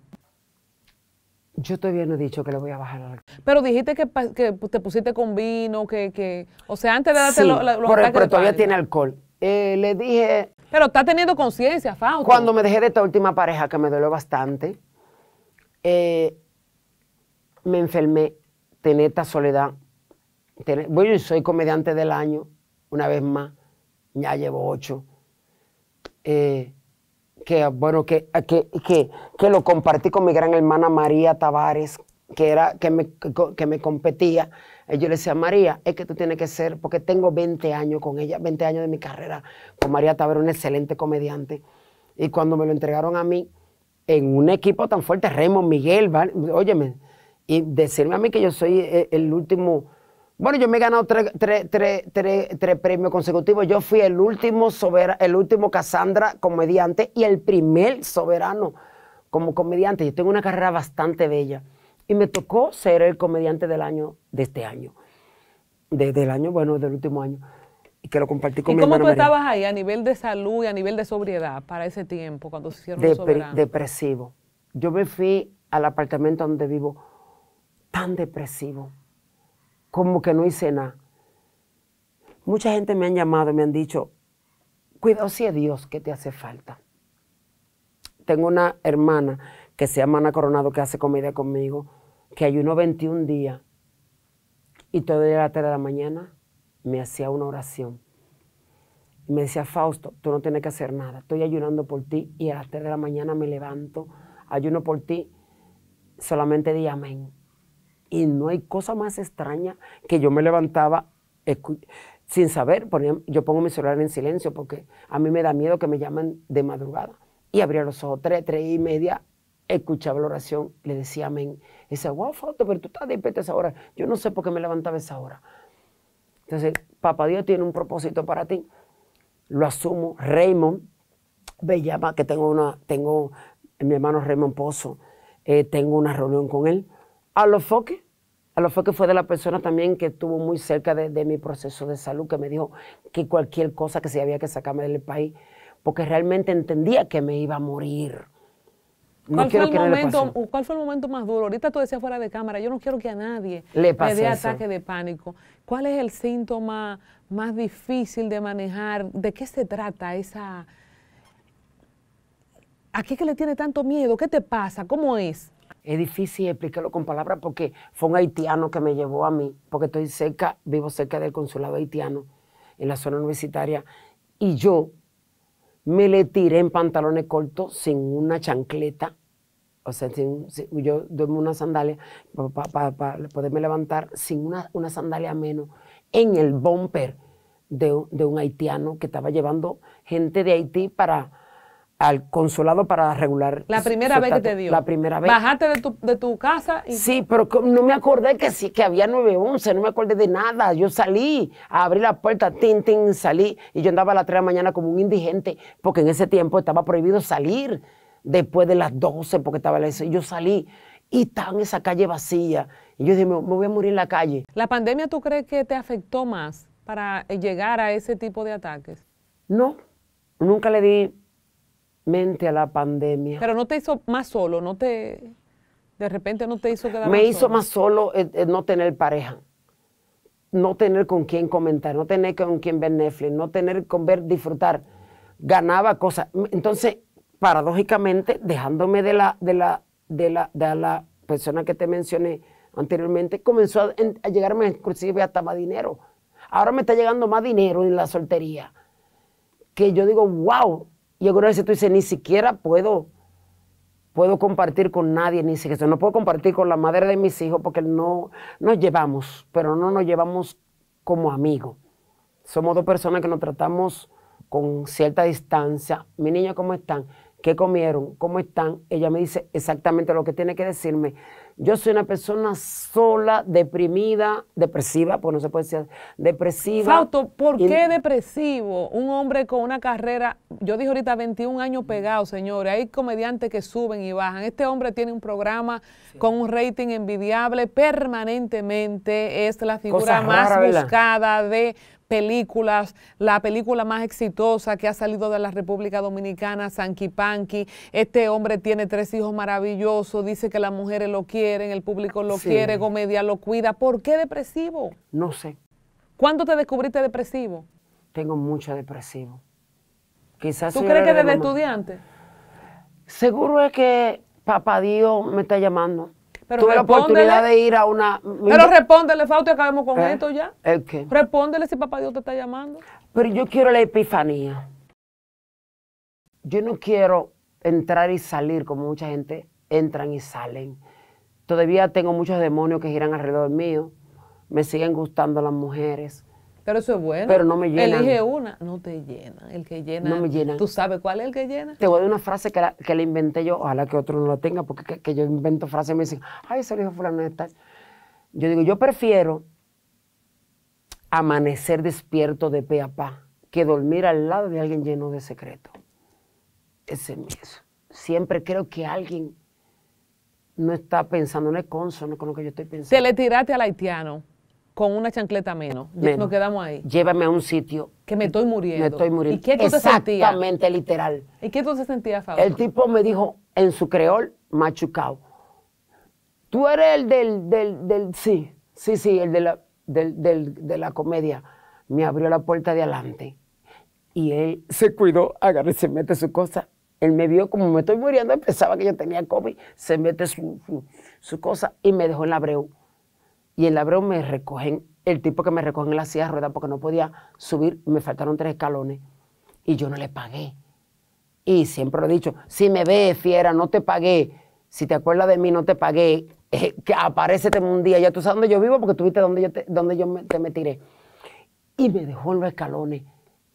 Yo todavía no he dicho que le voy a bajar alcohol. Pero dijiste que, te pusiste con vino, que, O sea, antes de darte los pero todavía tiene alcohol. Eh, le dije... Pero está teniendo conciencia, Fausto. Cuando me dejé de esta última pareja, que me dolió bastante, eh, me enfermé, tener esta soledad. Voy bueno, soy comediante del año, una vez más. Ya llevo ocho. Eh, que bueno, que, que, que lo compartí con mi gran hermana María Tavares, que, era, que, me, que me competía. Eh, yo le decía, María, es que tú tienes que ser, porque tengo 20 años con ella, 20 años de mi carrera con María Tavares, una excelente comediante. Y cuando me lo entregaron a mí, en un equipo tan fuerte, Remo, Miguel, óyeme, y decirme a mí que yo soy eh, el último bueno, yo me he ganado tres, premios consecutivos. Yo fui el último, soberano, el último Cassandra comediante y el primer soberano como comediante. Yo tengo una carrera bastante bella y me tocó ser el comediante del año de este año. Desde el año, bueno, del último año. Y que lo compartí con ¿Y mi cómo tú estabas ahí a nivel de salud y a nivel de sobriedad para ese tiempo, cuando se hicieron Depresivo. Yo me fui al apartamento donde vivo tan depresivo como que no hice nada. Mucha gente me han llamado y me han dicho, cuidado si Dios que te hace falta. Tengo una hermana que se llama Ana Coronado que hace comida conmigo, que ayunó 21 días y día a las 3 de la mañana me hacía una oración. Y me decía, Fausto, tú no tienes que hacer nada, estoy ayunando por ti y a las 3 de la mañana me levanto, ayuno por ti, solamente di amén y no hay cosa más extraña que yo me levantaba sin saber. yo pongo mi celular en silencio porque a mí me da miedo que me llamen de madrugada. Y abría los ojos, tres, tres y media, escuchaba la oración, le decía amén. Y decía, wow, pero tú estás despierto a esa hora. Yo no sé por qué me levantaba a esa hora. Entonces, papá Dios tiene un propósito para ti. Lo asumo. Raymond me llama, que tengo una, tengo mi hermano Raymond Pozo, eh, tengo una reunión con él. A los foques, a lo fue que fue de la persona también que estuvo muy cerca de, mi proceso de salud, que me dijo que cualquier cosa que se había que sacarme del país, porque realmente entendía que me iba a morir. ¿Cuál, fue el momento, más duro? Ahorita tú decías fuera de cámara, yo no quiero que a nadie le, le dé ataque de pánico. ¿Cuál es el síntoma más difícil de manejar? ¿De qué se trata esa... ¿A qué que le tiene tanto miedo? ¿Qué te pasa? ¿Cómo es? es difícil explicarlo con palabras porque fue un haitiano que me llevó a mí, porque estoy cerca, vivo cerca del consulado haitiano, en la zona universitaria, y yo me le tiré en pantalones cortos, sin una chancleta, o sea, yo duermo una sandalia para poderme levantar, sin una, una, sandalia menos, en el bumper de, de un haitiano que estaba llevando gente de Haití para al consulado para regular. La primera vez que te dio. La primera vez. Bajaste de tu, casa. Y... Sí, pero no me acordé que sí, que había 911, no me acordé de nada. Yo salí, a abrí la puerta, tin, tin, salí. Y yo andaba a las 3 de la mañana como un indigente, porque en ese tiempo estaba prohibido salir después de las 12, porque estaba la... Yo salí y estaba en esa calle vacía. Y yo dije, me, voy a morir en la calle. ¿La pandemia tú crees que te afectó más para llegar a ese tipo de ataques? No, nunca le di mente a la pandemia. Pero no te hizo más solo, no te de repente no te hizo quedar Me hizo más solo eh, eh, no tener pareja. No tener con quién comentar, no tener con quién ver Netflix, no tener con ver disfrutar. Ganaba cosas. Entonces, paradójicamente, dejándome de la de la de la de la persona que te mencioné anteriormente, comenzó a, a llegarme inclusive hasta más dinero. Ahora me está llegando más dinero en la soltería. Que yo digo, wow, y algunas vez tú dices, ni siquiera puedo, puedo compartir con nadie, ni siquiera, no puedo compartir con la madre de mis hijos porque no nos llevamos, pero no nos llevamos como amigos. Somos dos personas que nos tratamos con cierta distancia. Mi niña, ¿cómo están? ¿Qué comieron? ¿Cómo están? Ella me dice exactamente lo que tiene que decirme yo soy una persona sola, deprimida, depresiva, pues no se puede decir depresiva. Fausto, ¿por qué depresivo? Un hombre con una carrera, yo dije ahorita 21 años pegado, señores. Hay comediantes que suben y bajan. Este hombre tiene un programa con un rating envidiable permanentemente. Es la figura más buscada de películas, la película más exitosa que ha salido de la República Dominicana, Sanky Panky. Este hombre tiene tres hijos maravillosos, dice que las mujeres lo quieren, el público lo quiere, Gomedia lo cuida. ¿Por qué depresivo? No sé. ¿Cuándo te descubriste depresivo? Tengo mucho depresivo. Quizás ¿Tú crees que desde estudiante? Seguro es que papá Dios me está llamando. Pero Tuve la oportunidad de ir a una... pero respóndele, Fausto, y acabemos con eh, esto ya. ¿El qué? Respóndele si papá Dios te está llamando. Pero yo quiero la epifanía. Yo no quiero entrar y salir como mucha gente entran y salen. Todavía tengo muchos demonios que giran alrededor mío. Me siguen gustando las mujeres. Pero eso es bueno. Pero no me llena. Elige una, no te llena. El que llena. No me llena. ¿Tú sabes cuál es el que llena? Te voy a dar una frase que la, inventé yo. Ojalá que otro no la tenga, porque que, yo invento frases y me dicen, ay, ese lo fulano Yo digo, yo prefiero amanecer despierto de pe a pa que dormir al lado de alguien lleno de secreto. Ese es Siempre creo que alguien no está pensando, no es consono con lo que yo estoy pensando. Te le tiraste al haitiano con una chancleta menos. Nos quedamos ahí. Llévame a un sitio. Que me estoy muriendo. Me estoy muriendo. ¿Y qué tú Exactamente, literal. ¿Y qué tú te sentías, Fabio? El tipo me dijo en su creol, machucao. Tú eres el del, del, del sí, sí, sí, el de la, del, del, de la comedia. Me abrió la puerta de adelante. Y él se cuidó, agarró se mete su cosa. Él me vio como me estoy muriendo, pensaba que yo tenía COVID. Se mete su, su, cosa y me dejó en la breu y en la me recogen, el tipo que me recogen en la silla de ruedas porque no podía subir, me faltaron tres escalones y yo no le pagué. Y siempre lo he dicho, si me ves, fiera, no te pagué, si te acuerdas de mí, no te pagué, eh, que aparecete un día, ya tú sabes dónde yo vivo porque tú viste dónde yo te, dónde yo te tiré. Y me dejó en los escalones.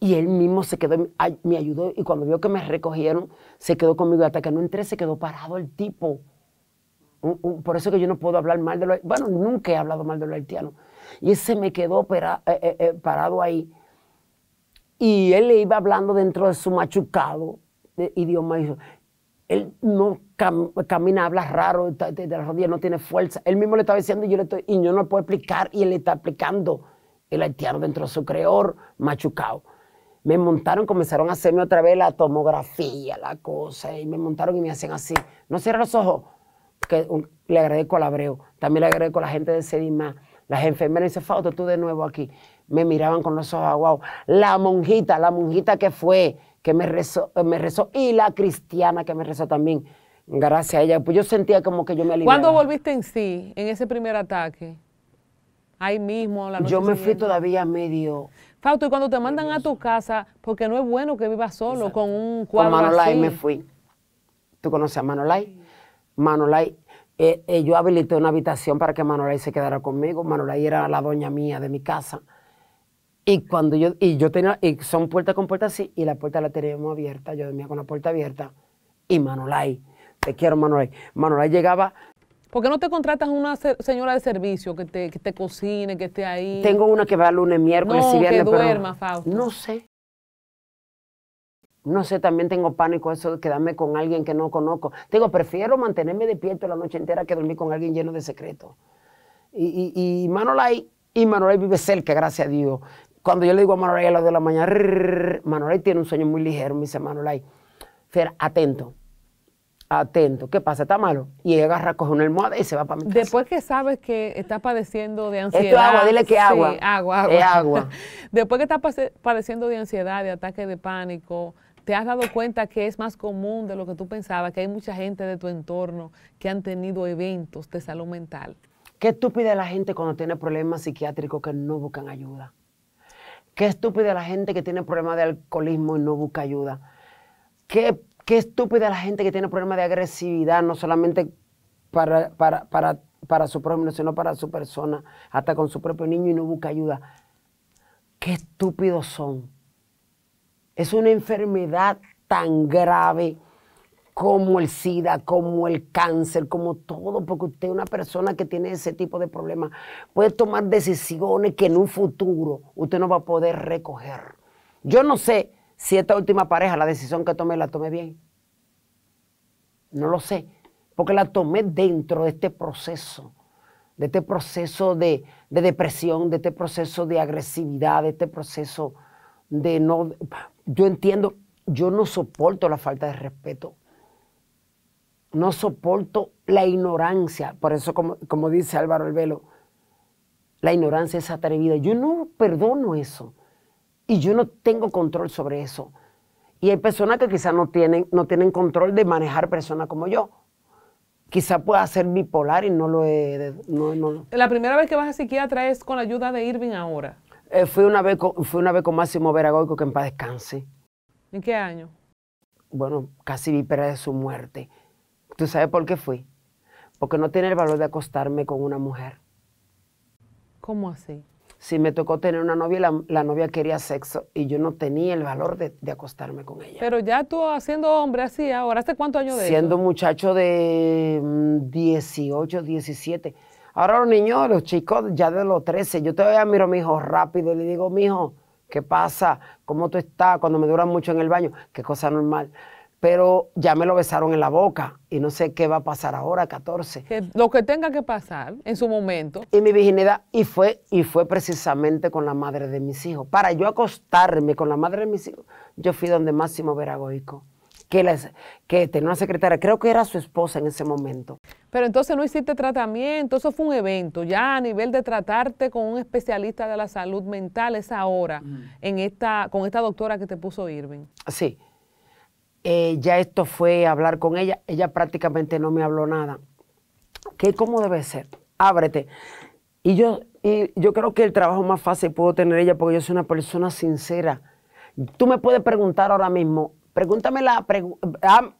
Y él mismo se quedó, me ayudó y cuando vio que me recogieron, se quedó conmigo. Hasta que no entré, se quedó parado el tipo por eso que yo no puedo hablar mal de los Bueno, nunca he hablado mal de los haitianos. Y ese me quedó eh, eh, eh, parado ahí. Y él le iba hablando dentro de su machucado de idioma. Y él no camina, habla raro, de, las rodillas, no tiene fuerza. Él mismo le estaba diciendo y yo, le estoy, y yo no puedo explicar. Y él le está explicando el haitiano dentro de su creor machucado me montaron, comenzaron a hacerme otra vez la tomografía, la cosa, y me montaron y me hacían así. No cierra los ojos, le agradezco al Abreu, también le agradezco a la gente de Sedima, las enfermeras, dice, Fausto, tú de nuevo aquí. Me miraban con los ojos aguados. La monjita, la monjita que fue, que me rezó, eh, me rezó, y la cristiana que me rezó también. Gracias a ella, pues yo sentía como que yo me aliviaba. ¿Cuándo volviste en sí, en ese primer ataque? Ahí mismo, la noche Yo me fui todavía medio... Fausto, y cuando te mandan a tu casa, porque no es bueno que vivas solo con un cuadro Con Manolay me fui. ¿Tú conoces a Manolay? Manolay, eh, eh, yo habilité una habitación para que Manolay se quedara conmigo. Manolay era la doña mía de mi casa. Y cuando yo, y yo tenía, y son puerta con puerta así, y la puerta la teníamos abierta, yo dormía con la puerta abierta. Y Manolay, te quiero Manolay. Manolay llegaba, ¿Por qué no te contratas una señora de servicio que te, que te cocine, que esté ahí? Tengo una que va lunes, miércoles y viernes. Que duerma, pero, Fausto. No sé. No sé, también tengo pánico eso de quedarme con alguien que no conozco. Tengo, digo, prefiero mantenerme despierto la noche entera que dormir con alguien lleno de secretos. Y, y, y Manolay, y Manolay vive cerca, gracias a Dios. Cuando yo le digo a Manolay a las de la mañana, Manolay tiene un sueño muy ligero, me dice Manolay, Fer, atento, atento, ¿qué pasa? ¿Está malo? Y ella agarra, coge una almohada y se va para mi casa. Después que sabes que está padeciendo de ansiedad. agua, dile que agua. agua, agua. agua. Después que está padeciendo de ansiedad, de ataque de pánico, ¿Te has dado cuenta que es más común de lo que tú pensabas, que hay mucha gente de tu entorno que han tenido eventos de salud mental? Qué estúpida la gente cuando tiene problemas psiquiátricos que no buscan ayuda. Qué estúpida la gente que tiene problemas de alcoholismo y no busca ayuda. Qué, qué estúpida la gente que tiene problemas de agresividad, no solamente para, para, para su prójimo, sino para su persona, hasta con su propio niño y no busca ayuda. Qué estúpidos son es una enfermedad tan grave como el SIDA, como el cáncer, como todo, porque usted una persona que tiene ese tipo de problemas, puede tomar decisiones que en un futuro usted no va a poder recoger. Yo no sé si esta última pareja, la decisión que tomé, la tomé bien. No lo sé, porque la tomé dentro de este proceso, de este proceso de, de depresión, de este proceso de agresividad, de este proceso de no yo entiendo, yo no soporto la falta de respeto. No soporto la ignorancia. Por eso, como, dice Álvaro velo la ignorancia es atrevida. Yo no perdono eso. Y yo no tengo control sobre eso. Y hay personas que quizás no tienen, no tienen control de manejar personas como yo. Quizá pueda ser bipolar y no lo he... No, La primera vez que vas a psiquiatra es con la ayuda de Irving ahora. Eh, fui, una vez con, Máximo Veragoico, que en paz descanse. ¿En qué año? Bueno, casi víspera de su muerte. ¿Tú sabes por qué fui? Porque no tiene el valor de acostarme con una mujer. ¿Cómo así? Si me tocó tener una novia la, novia quería sexo y yo no tenía el valor de, acostarme con ella. Pero ya tú siendo hombre así, ahora hace cuánto años de Siendo muchacho de 18, mm, 17 Ahora los niños, los chicos ya de los 13, yo todavía miro a mi hijo rápido y le digo, mijo, ¿qué pasa? ¿Cómo tú estás? Cuando me duran mucho en el baño, qué cosa normal. Pero ya me lo besaron en la boca y no sé qué va a pasar ahora, 14. lo que tenga que pasar en su momento. Y mi virginidad, y fue, y fue precisamente con la madre de mis hijos. Para yo acostarme con la madre de mis hijos, yo fui donde Máximo Veragoico que, que tenía una secretaria, creo que era su esposa en ese momento. Pero entonces no hiciste tratamiento, eso fue un evento, ya a nivel de tratarte con un especialista de la salud mental, es ahora, mm. en esta, con esta doctora que te puso Irving. Sí, eh, ya esto fue hablar con ella, ella prácticamente no me habló nada. ¿Qué, ¿Cómo debe ser? Ábrete. Y yo, y yo creo que el trabajo más fácil puedo tener ella porque yo soy una persona sincera. Tú me puedes preguntar ahora mismo, pregúntame la, pregunta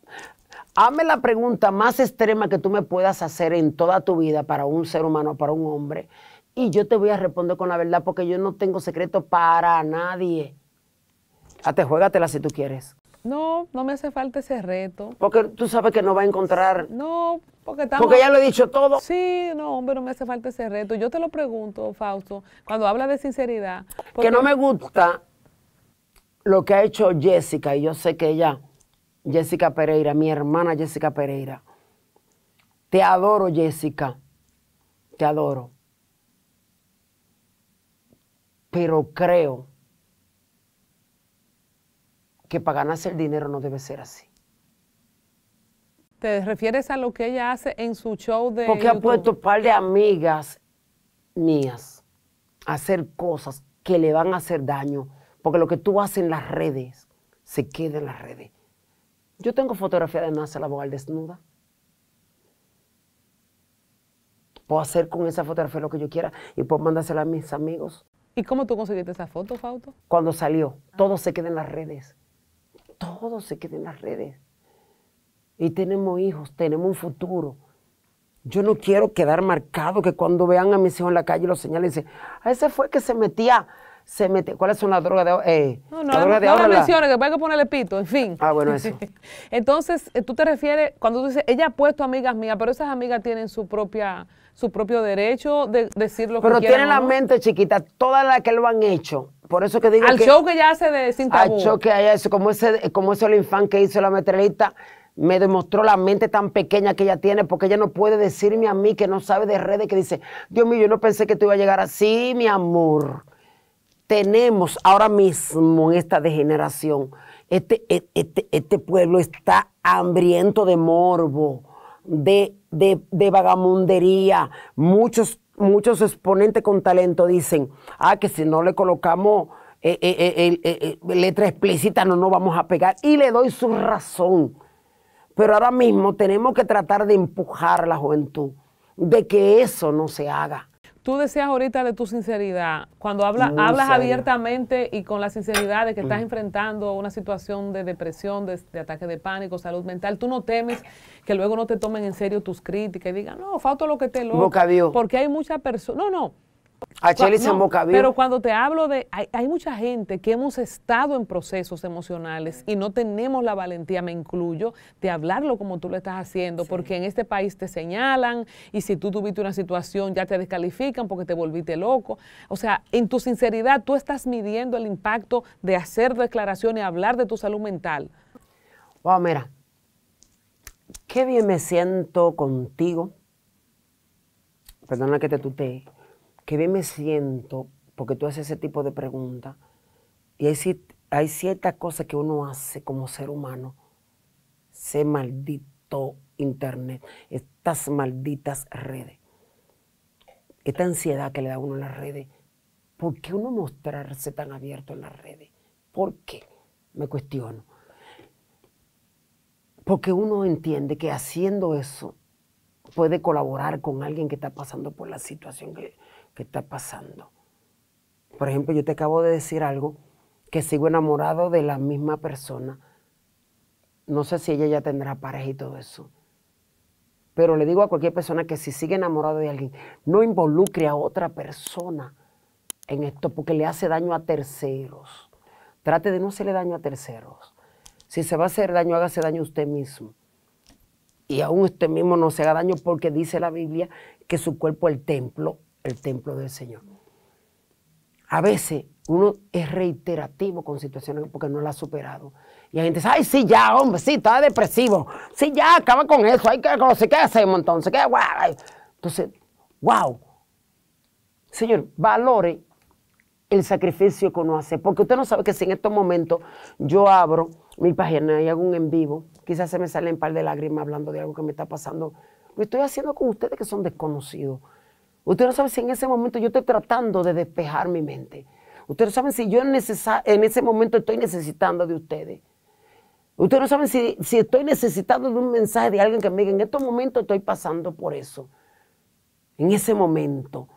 la pregunta más extrema que tú me puedas hacer en toda tu vida para un ser humano, para un hombre, y yo te voy a responder con la verdad porque yo no tengo secreto para nadie. Hasta juégatela si tú quieres. No, no me hace falta ese reto. Porque tú sabes que no va a encontrar. No, porque estamos... Porque ya lo he dicho todo. Sí, no, hombre, no me hace falta ese reto. Yo te lo pregunto, Fausto, cuando habla de sinceridad. Porque... Que no me gusta lo que ha hecho Jessica, y yo sé que ella, Jessica Pereira, mi hermana Jessica Pereira, te adoro Jessica, te adoro, pero creo que para ganarse el dinero no debe ser así. ¿Te refieres a lo que ella hace en su show de.? Porque ha puesto un par de amigas mías a hacer cosas que le van a hacer daño porque lo que tú haces en las redes se queda en las redes. Yo tengo fotografía de la Laboral desnuda. Puedo hacer con esa fotografía lo que yo quiera y puedo mandársela a mis amigos. ¿Y cómo tú conseguiste esa foto, Fauto? Cuando salió. Todo se queda en las redes. Todo se queda en las redes. Y tenemos hijos, tenemos un futuro. Yo no quiero quedar marcado que cuando vean a mis hijos en la calle los señalen y dicen, a ah, ese fue que se metía se mete. cuál es una droga de ahora? Eh, no, no, droga no, de no menciones, que hay que ponerle pito, en fin. Ah, bueno, eso. Entonces, eh, tú te refieres, cuando tú dices, ella ha puesto amigas mías, pero esas amigas tienen su propia su propio derecho de decir lo que quieran. Pero tiene la mente chiquita, todas las que lo han hecho. Por eso que digo Al show que ella hace de Sin Al show que haya eso como ese, como ese infan que hizo la metralista, me demostró la mente tan pequeña que ella tiene, porque ella no puede decirme a mí que no sabe de redes, que dice, Dios mío, yo no pensé que tú iba a llegar así, mi amor tenemos ahora mismo en esta degeneración. Este, e, este, este, pueblo está hambriento de morbo, de, de, vagamundería. Muchos, muchos exponentes con talento dicen, ah, que si no le colocamos eh, eh, eh, letra explícita no nos vamos a pegar. Y le doy su razón. Pero ahora mismo tenemos que tratar de empujar a la juventud, de que eso no se haga tú decías ahorita de tu sinceridad, cuando hablas abiertamente y con la sinceridad de que estás mm. enfrentando una situación de depresión, de, ataque de pánico, salud mental, tú no temes que luego no te tomen en serio tus críticas y digan, no, falta lo que te lo... Porque hay muchas personas... No, no pero cuando te hablo de. Hay, mucha gente que hemos estado en procesos emocionales y no tenemos la valentía, me incluyo, de hablarlo como tú lo estás haciendo, porque en este país te señalan y si tú tuviste una situación ya te descalifican porque te volviste loco. O sea, en tu sinceridad tú estás midiendo el impacto de hacer declaraciones y hablar de tu salud mental. Wow, mira. Qué bien me siento contigo. Perdona que te tutee que bien me siento porque tú haces ese tipo de preguntas y hay, hay ciertas cosas que uno hace como ser humano. ese maldito internet, estas malditas redes. Esta ansiedad que le da a uno en las redes. ¿Por qué uno mostrarse tan abierto en las redes? ¿Por qué? Me cuestiono. Porque uno entiende que haciendo eso puede colaborar con alguien que está pasando por la situación que, ¿Qué está pasando. Por ejemplo, yo te acabo de decir algo que sigo enamorado de la misma persona. No sé si ella ya tendrá pareja y todo eso. Pero le digo a cualquier persona que si sigue enamorado de alguien, no involucre a otra persona en esto porque le hace daño a terceros. Trate de no hacerle daño a terceros. Si se va a hacer daño, hágase daño a usted mismo. Y aún usted mismo no se haga daño porque dice la Biblia que su cuerpo es el templo el templo del Señor. A veces uno es reiterativo con situaciones porque no la ha superado. Y la gente dice, ay, sí, ya, hombre, sí, está depresivo. Sí, ya, acaba con eso. Hay que, no qué hacemos entonces. ¿Qué, guay? Entonces, wow. Señor, valore el sacrificio que uno hace. Porque usted no sabe que si en estos momentos yo abro mi página y hago un en vivo, quizás se me salen un par de lágrimas hablando de algo que me está pasando. Lo estoy haciendo con ustedes que son desconocidos. Usted no sabe si en ese momento yo estoy tratando de despejar mi mente. Ustedes no sabe si yo en, ese momento estoy necesitando de ustedes. Ustedes no saben si, estoy necesitando de un mensaje de alguien que me diga, en este momento estoy pasando por eso. En ese momento.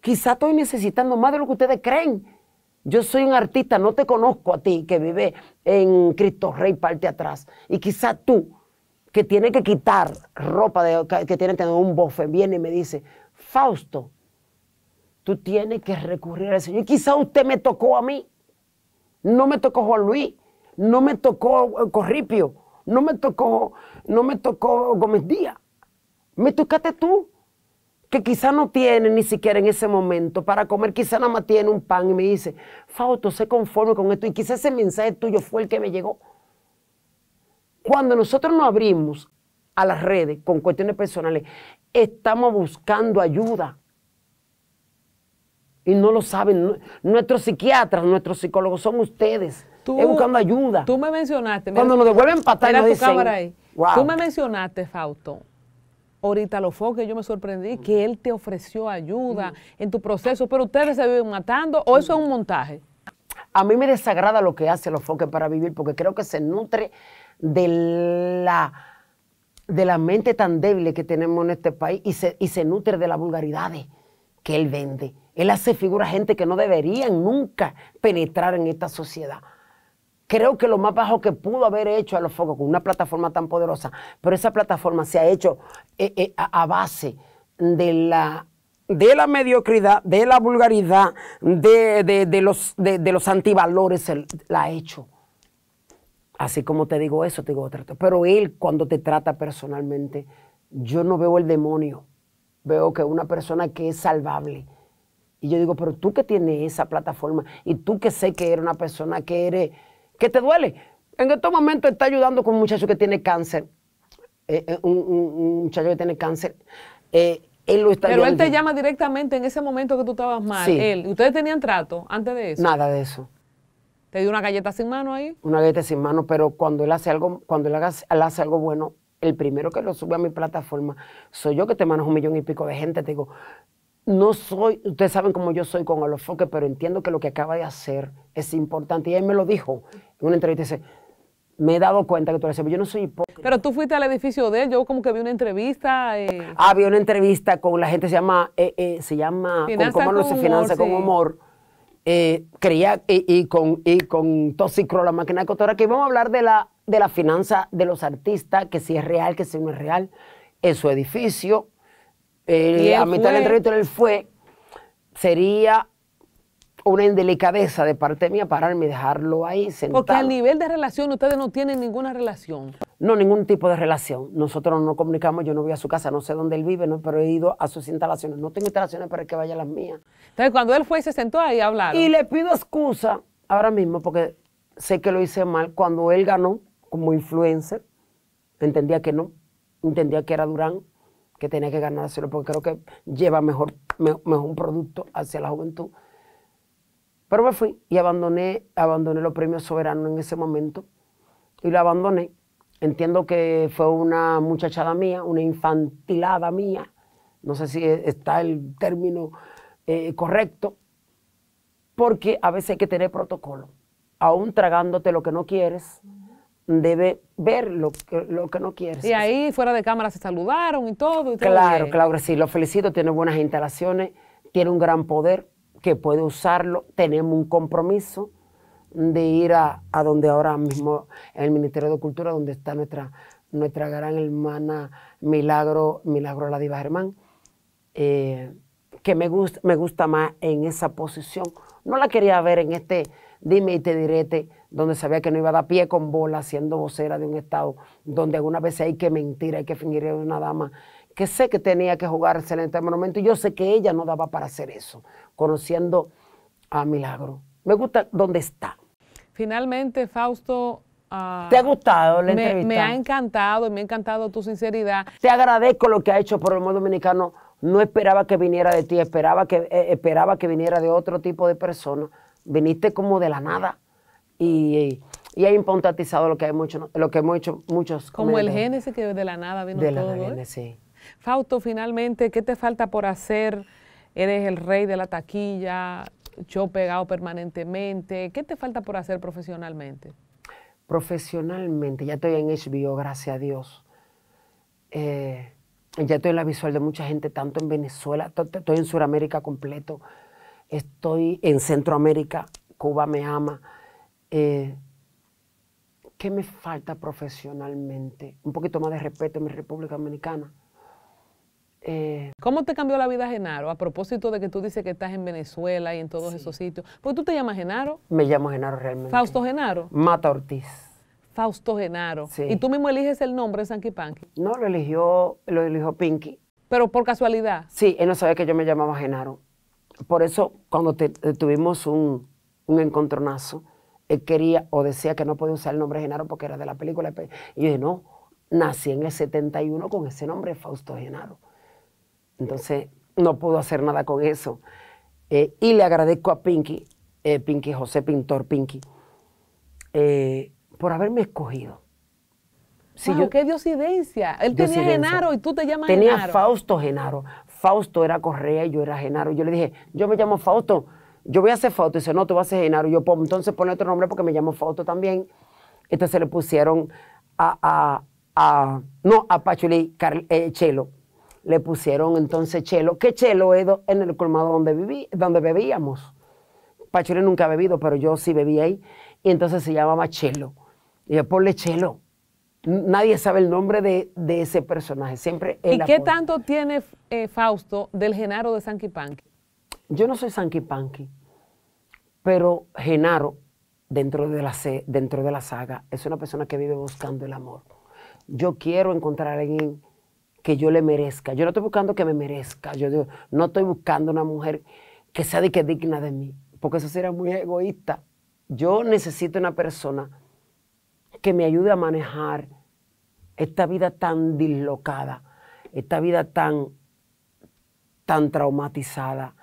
Quizá estoy necesitando más de lo que ustedes creen. Yo soy un artista, no te conozco a ti que vive en Cristo Rey, parte atrás. Y quizá tú, que tienes que quitar ropa, de, que tienes que tener un bofe, viene y me dice, Fausto, tú tienes que recurrir al Señor. Quizá usted me tocó a mí, no me tocó Juan Luis, no me tocó eh, Corripio, no me tocó, no me tocó Gómez Díaz, me tocaste tú que quizá no tiene ni siquiera en ese momento para comer, quizá nada más tiene un pan y me dice, Fausto, sé conforme con esto. Y quizá ese mensaje tuyo fue el que me llegó. Cuando nosotros nos abrimos a las redes con cuestiones personales, estamos buscando ayuda. Y no lo saben. Nuestros psiquiatras, nuestros psicólogos son ustedes. Tú, buscando ayuda. Tú me mencionaste. Cuando nos devuelven patas, nos dicen, cámara Tú me mencionaste, Fausto, ahorita lo fue yo me sorprendí, que él te ofreció ayuda en tu proceso, pero ustedes se viven matando o eso es un montaje. A mí me desagrada lo que hace los foques para vivir porque creo que se nutre de la de la mente tan débil que tenemos en este país y se, nutre de las vulgaridades que él vende. Él hace a gente que no deberían nunca penetrar en esta sociedad. Creo que lo más bajo que pudo haber hecho a los focos con una plataforma tan poderosa, pero esa plataforma se ha hecho eh, eh, a, base de la mediocridad, de la vulgaridad, de, los, antivalores, la ha hecho así como te digo eso, te digo trato. Pero él cuando te trata personalmente, yo no veo el demonio, veo que una persona que es salvable. Y yo digo, pero tú que tienes esa plataforma y tú que sé que eres una persona que eres, que te duele. En estos momentos está ayudando con un muchacho que tiene cáncer, eh, eh, un, muchacho que tiene cáncer. Eh, él lo está Pero él te llama directamente en ese momento que tú estabas mal. ¿Ustedes tenían trato antes de eso? Nada de eso. ¿Te dio una galleta sin mano ahí? Una galleta sin mano, pero cuando él hace algo, cuando él hace, hace algo bueno, el primero que lo sube a mi plataforma soy yo que te manejo un millón y pico de gente. Te digo, no soy, ustedes saben cómo yo soy con el enfoque, pero entiendo que lo que acaba de hacer es importante. Y él me lo dijo en una entrevista. Dice, me he dado cuenta que tú eres, pero yo no soy hipócrita. Pero tú fuiste al edificio de él, yo como que vi una entrevista. Eh. Ah, vi una entrevista con la gente, se llama, eh, eh, se llama, finanza ¿cómo no se financia con humor? eh, y, con, y con la máquina de cotora, que vamos a hablar de la, de la finanza de los artistas, que si es real, que si no es real, en su edificio. Eh, a mitad del la entrevista él fue, sería una indelicadeza de parte mía pararme y dejarlo ahí sentado. Porque a nivel de relación ustedes no tienen ninguna relación. No, ningún tipo de relación. Nosotros no comunicamos, yo no voy a su casa, no sé dónde él vive, no, pero he ido a sus instalaciones. No tengo instalaciones para que vaya las mías. Entonces, cuando él fue, y se sentó ahí a hablar. Y le pido excusa ahora mismo porque sé que lo hice mal. Cuando él ganó como influencer, entendía que no, entendía que era Durán, que tenía que ganárselo porque creo que lleva mejor, mejor un producto hacia la juventud pero me fui y abandoné, abandoné los premios soberanos en ese momento y lo abandoné. Entiendo que fue una muchachada mía, una infantilada mía, no sé si e-, está el término eh, correcto, porque a veces hay que tener protocolo. Aún tragándote lo que no quieres, debe ver lo que, no quieres. Y ahí fuera de cámara se saludaron y todo. claro, claro, sí, lo felicito, tiene buenas instalaciones, tiene un gran poder, que puede usarlo. Tenemos un compromiso de ir a, donde ahora mismo, en el Ministerio de Cultura, donde está nuestra, nuestra gran hermana Milagro, Milagro Ladiva Germán, eh, que me, gusta me gusta más en esa posición. No la quería ver en este dime y te direte, donde sabía que no iba a dar pie con bola siendo vocera de un Estado, donde alguna vez hay que mentir, hay que fingir una dama, que sé que tenía que jugarse en este momento, y yo sé que ella no daba para hacer eso conociendo a Milagro. Me gusta dónde está. Finalmente, Fausto, ah, ¿Te ha gustado la me, entrevista? Me ha encantado, me ha encantado tu sinceridad. Te agradezco lo que ha hecho por el mundo dominicano. No esperaba que viniera de ti, esperaba que, eh, esperaba que viniera de otro tipo de persona. Viniste como de la nada y, y ha impontatizado lo que, hemos hecho, lo que hemos hecho muchos. Como el Génesis que de la nada vino de todo. De la nada, sí. Fausto, finalmente, ¿qué te falta por hacer? eres el rey de la taquilla, yo pegado permanentemente. ¿Qué te falta por hacer profesionalmente? Profesionalmente, ya estoy en HBO, gracias a Dios. Eh, ya estoy en la visual de mucha gente, tanto en Venezuela, estoy en Sudamérica completo, estoy en Centroamérica, Cuba me ama. Eh, ¿Qué me falta profesionalmente? Un poquito más de respeto en mi República Dominicana eh, ¿Cómo te cambió la vida Genaro? A propósito de que tú dices que estás en Venezuela y en todos esos sitios. ¿Por tú te llamas Genaro? Me llamo Genaro realmente. ¿Fausto Genaro? Mata Ortiz. Fausto Genaro. Sí. ¿Y tú mismo eliges el nombre Sanky Panky? No, lo eligió, lo eligió Pinky. ¿Pero por casualidad? Sí, él no sabía que yo me llamaba Genaro. Por eso, cuando eh, tuvimos un, un encontronazo, él quería o decía que no podía usar el nombre Genaro porque era de la película. Y yo dije, no, nací en el 71 con ese nombre, Fausto Genaro. Entonces, no pudo hacer nada con eso. Eh, y le agradezco a Pinky, eh, Pinky José Pintor Pinky, eh, por haberme escogido. Si ¡Qué diosidencia! Él tenía Genaro y tú te llamas tenía Genaro. Tenía Fausto Genaro. Fausto era Correa y yo era Genaro. Yo le dije, yo me llamo Fausto, yo voy a hacer Fausto. Y dice, no, tú vas a ser Genaro. yo, pues, entonces pone otro nombre porque me llamo Fausto también. Entonces le pusieron a, a, a no, a Pachuli Chelo le pusieron entonces chelo, que chelo es en el colmado donde, viví, donde bebíamos. Pachule nunca ha bebido, pero yo sí bebí ahí. Y entonces se llamaba Chelo. Y yo ponle Chelo. Nadie sabe el nombre de, ese personaje. Siempre ¿Y qué tanto tiene eh, Fausto del Genaro de Sanky Panky? Yo no soy Sanky Panky, pero Genaro, dentro de, la, dentro de la saga, es una persona que vive buscando el amor. Yo quiero encontrar a alguien que yo le merezca. Yo no estoy buscando que me merezca. Yo digo, no estoy buscando una mujer que sea de que digna de mí, porque eso sería muy egoísta. Yo necesito una persona que me ayude a manejar esta vida tan dislocada, esta vida tan, tan traumatizada,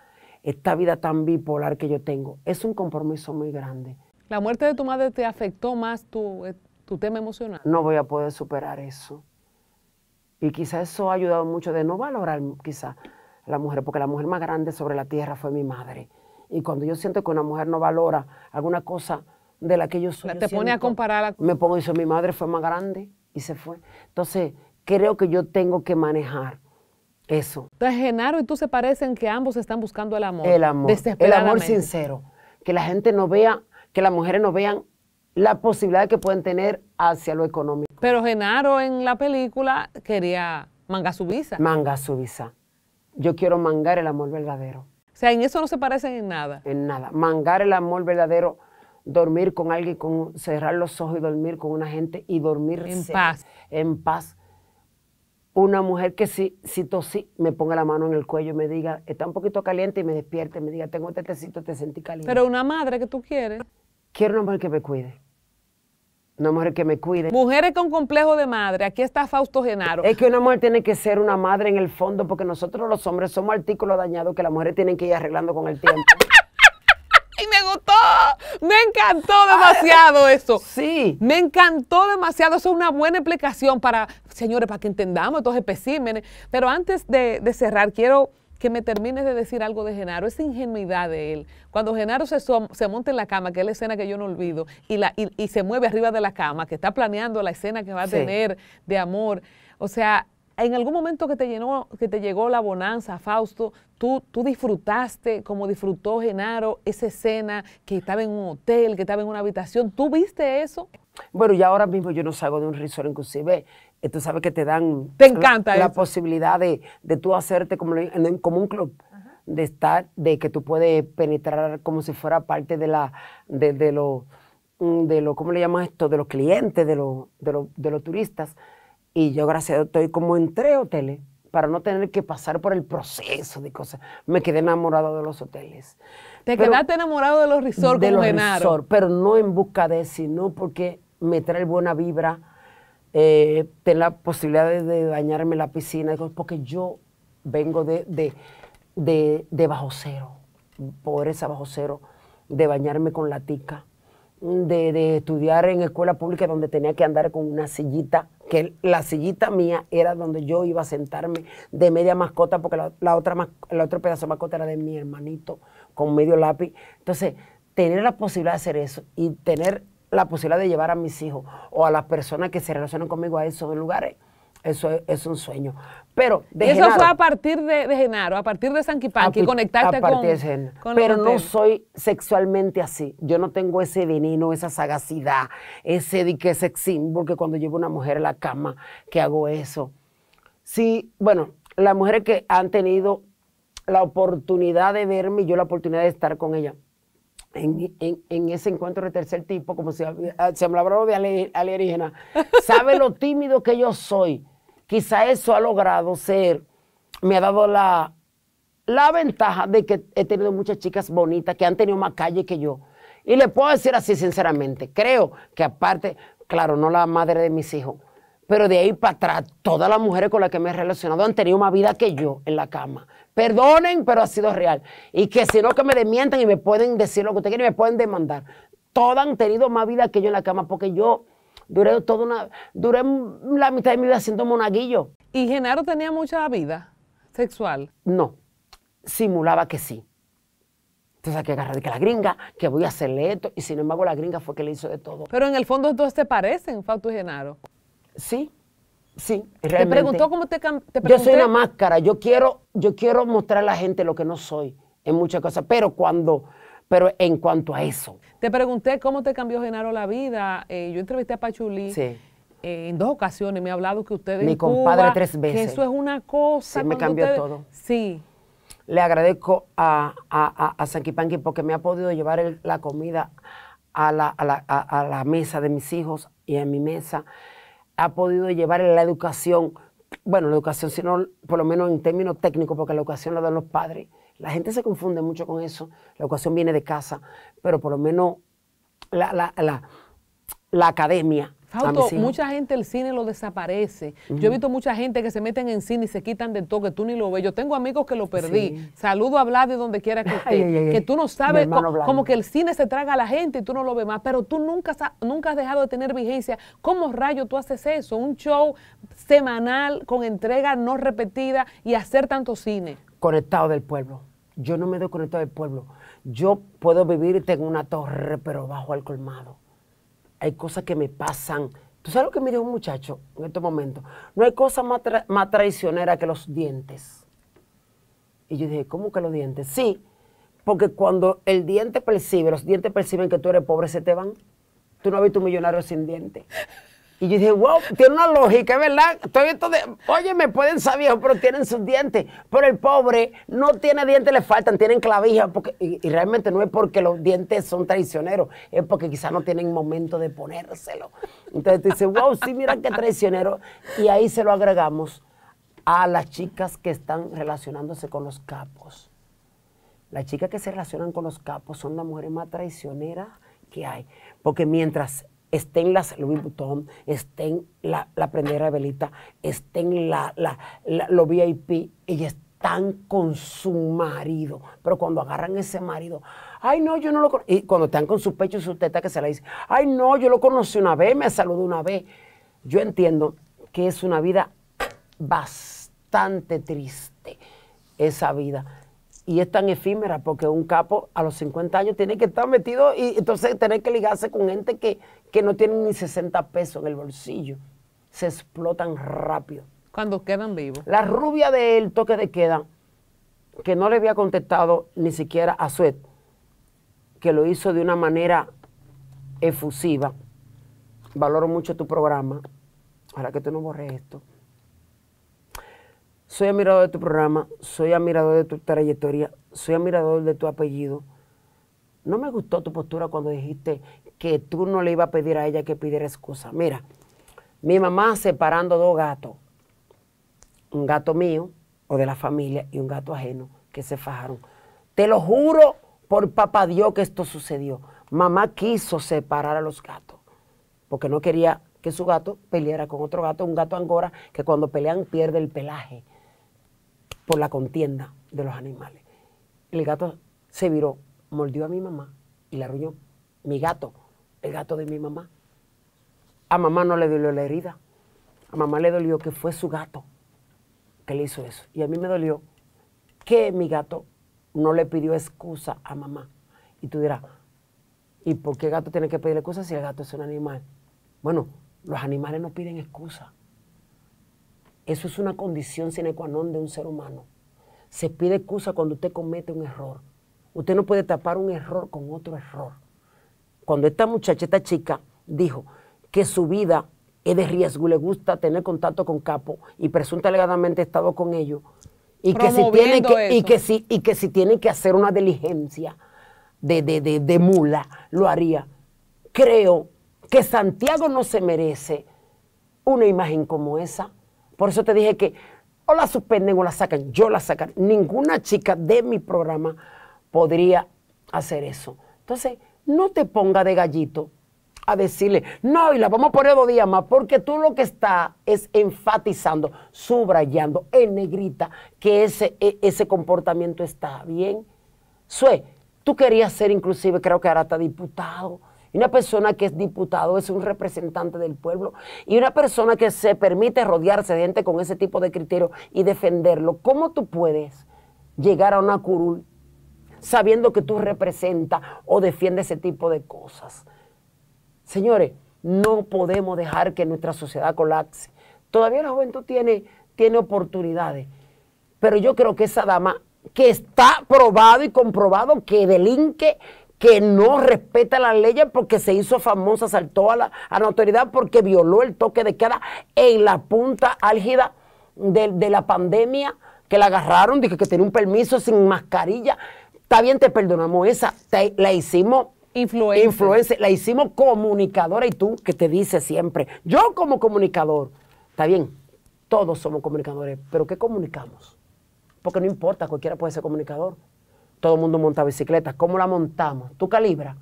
esta vida tan bipolar que yo tengo. Es un compromiso muy grande. ¿La muerte de tu madre te afectó más tu eh, tema emocional? No voy a poder superar eso y quizá eso ha ayudado mucho de no valorar quizá la mujer, porque la mujer más grande sobre la tierra fue mi madre. Y cuando yo siento que una mujer no valora alguna cosa de la que yo soy... te pone a comparar. Me pongo y dice, mi madre fue más grande y se fue. Entonces, creo que yo tengo que manejar eso. Entonces, Genaro y tú se parecen que ambos están buscando el amor. El amor. El amor sincero. Que la gente no vea, que las mujeres no vean la posibilidad que pueden tener hacia lo económico. Pero Genaro en la película quería manga subiza. Manga visa. Yo quiero mangar el amor verdadero. O sea, en eso no se parecen en nada. En nada. Mangar el amor verdadero, dormir con alguien, con, cerrar los ojos y dormir con una gente y dormir en paz. En paz. Una mujer que si, si tosí, me ponga la mano en el cuello y me diga, está un poquito caliente y me despierte, me diga, tengo este tecito, te sentí caliente. Pero una madre que tú quieres. Quiero una mujer que me cuide. Una mujer que me cuide. Mujeres con complejo de madre, aquí está Fausto Genaro. Es que una mujer tiene que ser una madre en el fondo, porque nosotros los hombres somos artículos dañados que las mujeres tienen que ir arreglando con el tiempo. y me gustó. Me encantó demasiado eso. Sí. Me encantó demasiado. Eso es una buena explicación para, señores, para que entendamos estos especímenes. Pero antes de cerrar, quiero que me termines de decir algo de Genaro, esa ingenuidad de él. Cuando Genaro se, se monta en la cama, que es la escena que yo no olvido, y, la, se mueve arriba de la cama, que está planeando la escena que va a tener de amor. O sea, en algún momento que te, llenó, que te llegó la bonanza, Fausto, tú, tú disfrutaste como disfrutó Genaro esa escena, que estaba en un hotel, que estaba en una habitación. ¿Tú viste eso? Bueno, y ahora mismo yo no salgo de un resort, inclusive tú sabes que te dan te encanta la, posibilidad de, tú hacerte como, un club de estar de que tú puedes penetrar como si fuera parte de la de, los mm, de lo cómo le llamas esto de los clientes de los de, los turistas y yo gracias a Dios estoy como entre hoteles para no tener que pasar por el proceso de cosas. Me quedé enamorado de los hoteles. Te quedaste enamorado de los resorts de los resorts pero no en busca de, sino porque me trae buena vibra, eh, ten la posibilidad de, bañarme en la piscina, porque yo vengo de, de, bajo cero, pobreza bajo cero, de bañarme con la tica, de, estudiar en escuela pública donde tenía que andar con una sillita, que la sillita mía era donde yo iba a sentarme de media mascota, porque la, otra, la otro pedazo de mascota era de mi hermanito con medio lápiz. Entonces, tener la posibilidad de hacer eso y tener la posibilidad de llevar a mis hijos o a las personas que se relacionan conmigo a esos lugares, eso es, un sueño. Pero de Eso fue a partir de, Genaro, a partir de que conectarte a con, de con Pero no soy sexualmente así. Yo no tengo ese veneno, esa sagacidad, ese dique que porque cuando llevo una mujer a la cama, que hago eso. Sí, bueno, las mujeres que han tenido la oportunidad de verme y yo la oportunidad de estar con ella en, ese encuentro de tercer tipo, como si se me ah, hablado de alienígena, sabe lo tímido que yo soy. Quizá eso ha logrado ser, me ha dado la ventaja de que he tenido muchas chicas bonitas que han tenido más calle que yo. Y le puedo decir así sinceramente, creo que aparte, claro, no la madre de mis hijos, pero de ahí para atrás, todas las mujeres con las que me he relacionado han tenido más vida que yo en la cama. Perdonen, pero ha sido real. Y que si no, que me demientan y me pueden decir lo que ustedes quieren y me pueden demandar. Todas han tenido más vida que yo en la cama porque yo duré toda una, duré la mitad de mi vida siendo monaguillo. ¿Y Genaro tenía mucha vida sexual? No, simulaba que sí. Entonces hay que agarrar de que la gringa, que voy a hacerle esto, y sin embargo la gringa fue que le hizo de todo. Pero en el fondo todos te parecen, Fausto y Genaro. Sí, Sí, Te preguntó cómo te, cambió? Yo soy una máscara. Yo quiero, yo quiero mostrar a la gente lo que no soy en muchas cosas. Pero cuando, pero en cuanto a eso. Te pregunté cómo te cambió Genaro la vida. Eh, yo entrevisté a Pachulí. Eh, en dos ocasiones me ha hablado que ustedes. Mi compadre tres veces. Que eso es una cosa. me cambió todo. Sí. Le agradezco a, a, porque me ha podido llevar la comida a la, a la mesa de mis hijos y a mi mesa ha podido llevar la educación, bueno, la educación, sino por lo menos en términos técnicos, porque la educación la dan los padres. La gente se confunde mucho con eso. La educación viene de casa, pero por lo menos la, la, la academia Fausto, mucha gente el cine lo desaparece. Yo he visto mucha gente que se meten en cine y se quitan del toque, tú ni lo ves. Yo tengo amigos que lo perdí. Saludo a Vlad de donde quiera que esté. Que tú no sabes, como, que el cine se traga a la gente y tú no lo ves más, pero tú nunca, nunca has dejado de tener vigencia. ¿Cómo rayo tú haces eso? Un show semanal con entrega no repetida y hacer tanto cine. Conectado del pueblo. Yo no me doy conectado del pueblo. Yo puedo vivir y tengo una torre, pero bajo al colmado hay cosas que me pasan. ¿Tú sabes lo que me dijo un muchacho en estos momentos? No hay cosa más, traicionera que los dientes. Y yo dije, ¿cómo que los dientes? Sí, porque cuando el diente percibe, los dientes perciben que tú eres pobre, se te van. Tú no has visto un millonario sin dientes. Y yo dije, wow, tiene una lógica, ¿verdad? Estoy viendo de, oye, me pueden saber, pero tienen sus dientes. Pero el pobre no tiene dientes, le faltan, tienen clavijas. y, realmente no es porque los dientes son traicioneros, es porque quizás no tienen momento de ponérselo. Entonces tú dices, wow, sí, mira qué traicionero. Y ahí se lo agregamos a las chicas que están relacionándose con los capos. Las chicas que se relacionan con los capos son las mujeres más traicioneras que hay. Porque mientras estén las Salud Butón, estén la, la Prendera de Velita, estén la, la, VIP, y están con su marido. Pero cuando agarran ese marido, ay no, yo no lo conozco. Y cuando están con su pecho y su teta que se la dice, ay no, yo lo conocí una vez, me saludó una vez. Yo entiendo que es una vida bastante triste, esa vida y es tan efímera porque un capo a los 50 años tiene que estar metido y entonces tener que ligarse con gente que, no tiene ni 60 pesos en el bolsillo. Se explotan rápido. Cuando quedan vivos. La rubia del toque de queda, que no le había contestado ni siquiera a Suet, que lo hizo de una manera efusiva. Valoro mucho tu programa. para que tú no borres esto. Soy admirador de tu programa, soy admirador de tu trayectoria, soy admirador de tu apellido. No me gustó tu postura cuando dijiste que tú no le ibas a pedir a ella que pidiera excusa. Mira, mi mamá separando dos gatos, un gato mío o de la familia y un gato ajeno que se fajaron. Te lo juro por papá Dios que esto sucedió. Mamá quiso separar a los gatos porque no quería que su gato peleara con otro gato, un gato angora que cuando pelean pierde el pelaje por la contienda de los animales. El gato se viró, mordió a mi mamá y la arruinó. Mi gato, el gato de mi mamá. A mamá no le dolió la herida. A mamá le dolió que fue su gato que le hizo eso. Y a mí me dolió que mi gato no le pidió excusa a mamá. Y tú dirás, ¿y por qué el gato tiene que pedir excusa si el gato es un animal? Bueno, los animales no piden excusa. Eso es una condición sine qua non de un ser humano. Se pide excusa cuando usted comete un error. Usted no puede tapar un error con otro error. Cuando esta muchacha, esta chica, dijo que su vida es de riesgo le gusta tener contacto con Capo y presunta alegadamente estado con ellos, y que, si tiene que, y que, y que si tiene que hacer una diligencia de, de, de mula, lo haría. Creo que Santiago no se merece una imagen como esa. Por eso te dije que o la suspenden o la sacan. Yo la sacan. Ninguna chica de mi programa podría hacer eso. Entonces, no te ponga de gallito a decirle, no, y la vamos a poner dos días más, porque tú lo que está es enfatizando, subrayando en negrita que ese, e, ese comportamiento está bien. Sue, tú querías ser inclusive, creo que ahora está diputado una persona que es diputado es un representante del pueblo. Y una persona que se permite rodearse de gente con ese tipo de criterio y defenderlo. ¿Cómo tú puedes llegar a una curul sabiendo que tú representas o defiendes ese tipo de cosas? Señores, no podemos dejar que nuestra sociedad colapse. Todavía la juventud tiene, tiene oportunidades. Pero yo creo que esa dama que está probado y comprobado que delinque que no respeta las leyes porque se hizo famosa, saltó a la, autoridad porque violó el toque de queda en la punta álgida de, la pandemia, que la agarraron, dije que tenía un permiso sin mascarilla. Está bien, te perdonamos esa, la hicimos Influencia. Influencer. La hicimos comunicadora y tú que te dices siempre, yo como comunicador, está bien, todos somos comunicadores, pero ¿qué comunicamos? Porque no importa, cualquiera puede ser comunicador. Todo el mundo monta bicicletas. ¿Cómo la montamos? Tú calibra.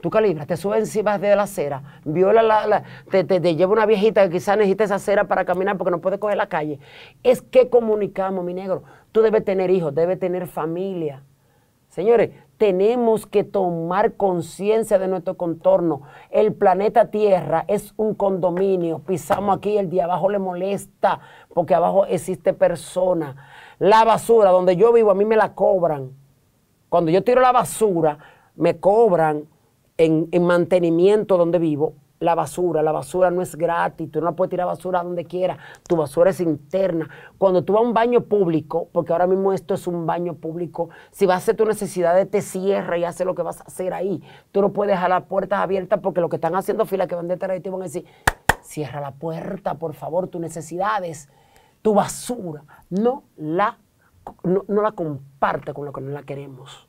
Tú calibra. te sube encima de la acera, viola la, te, te, lleva una viejita que quizás necesita esa acera para caminar porque no puede coger la calle. Es que comunicamos, mi negro. Tú debes tener hijos, debes tener familia. Señores, tenemos que tomar conciencia de nuestro contorno. El planeta Tierra es un condominio. Pisamos aquí, el de abajo le molesta porque abajo existe persona. La basura, donde yo vivo, a mí me la cobran. Cuando yo tiro la basura, me cobran en, mantenimiento donde vivo la basura. La basura no es gratis, tú no puedes tirar basura donde quieras, tu basura es interna. Cuando tú vas a un baño público, porque ahora mismo esto es un baño público, si vas a hacer tus necesidades, te cierra y hace lo que vas a hacer ahí. Tú no puedes dejar las puertas abiertas porque lo que están haciendo fila que van detrás de ti van a decir, cierra la puerta, por favor, tus necesidades tu basura, no la, no, la comparte con lo que no la queremos.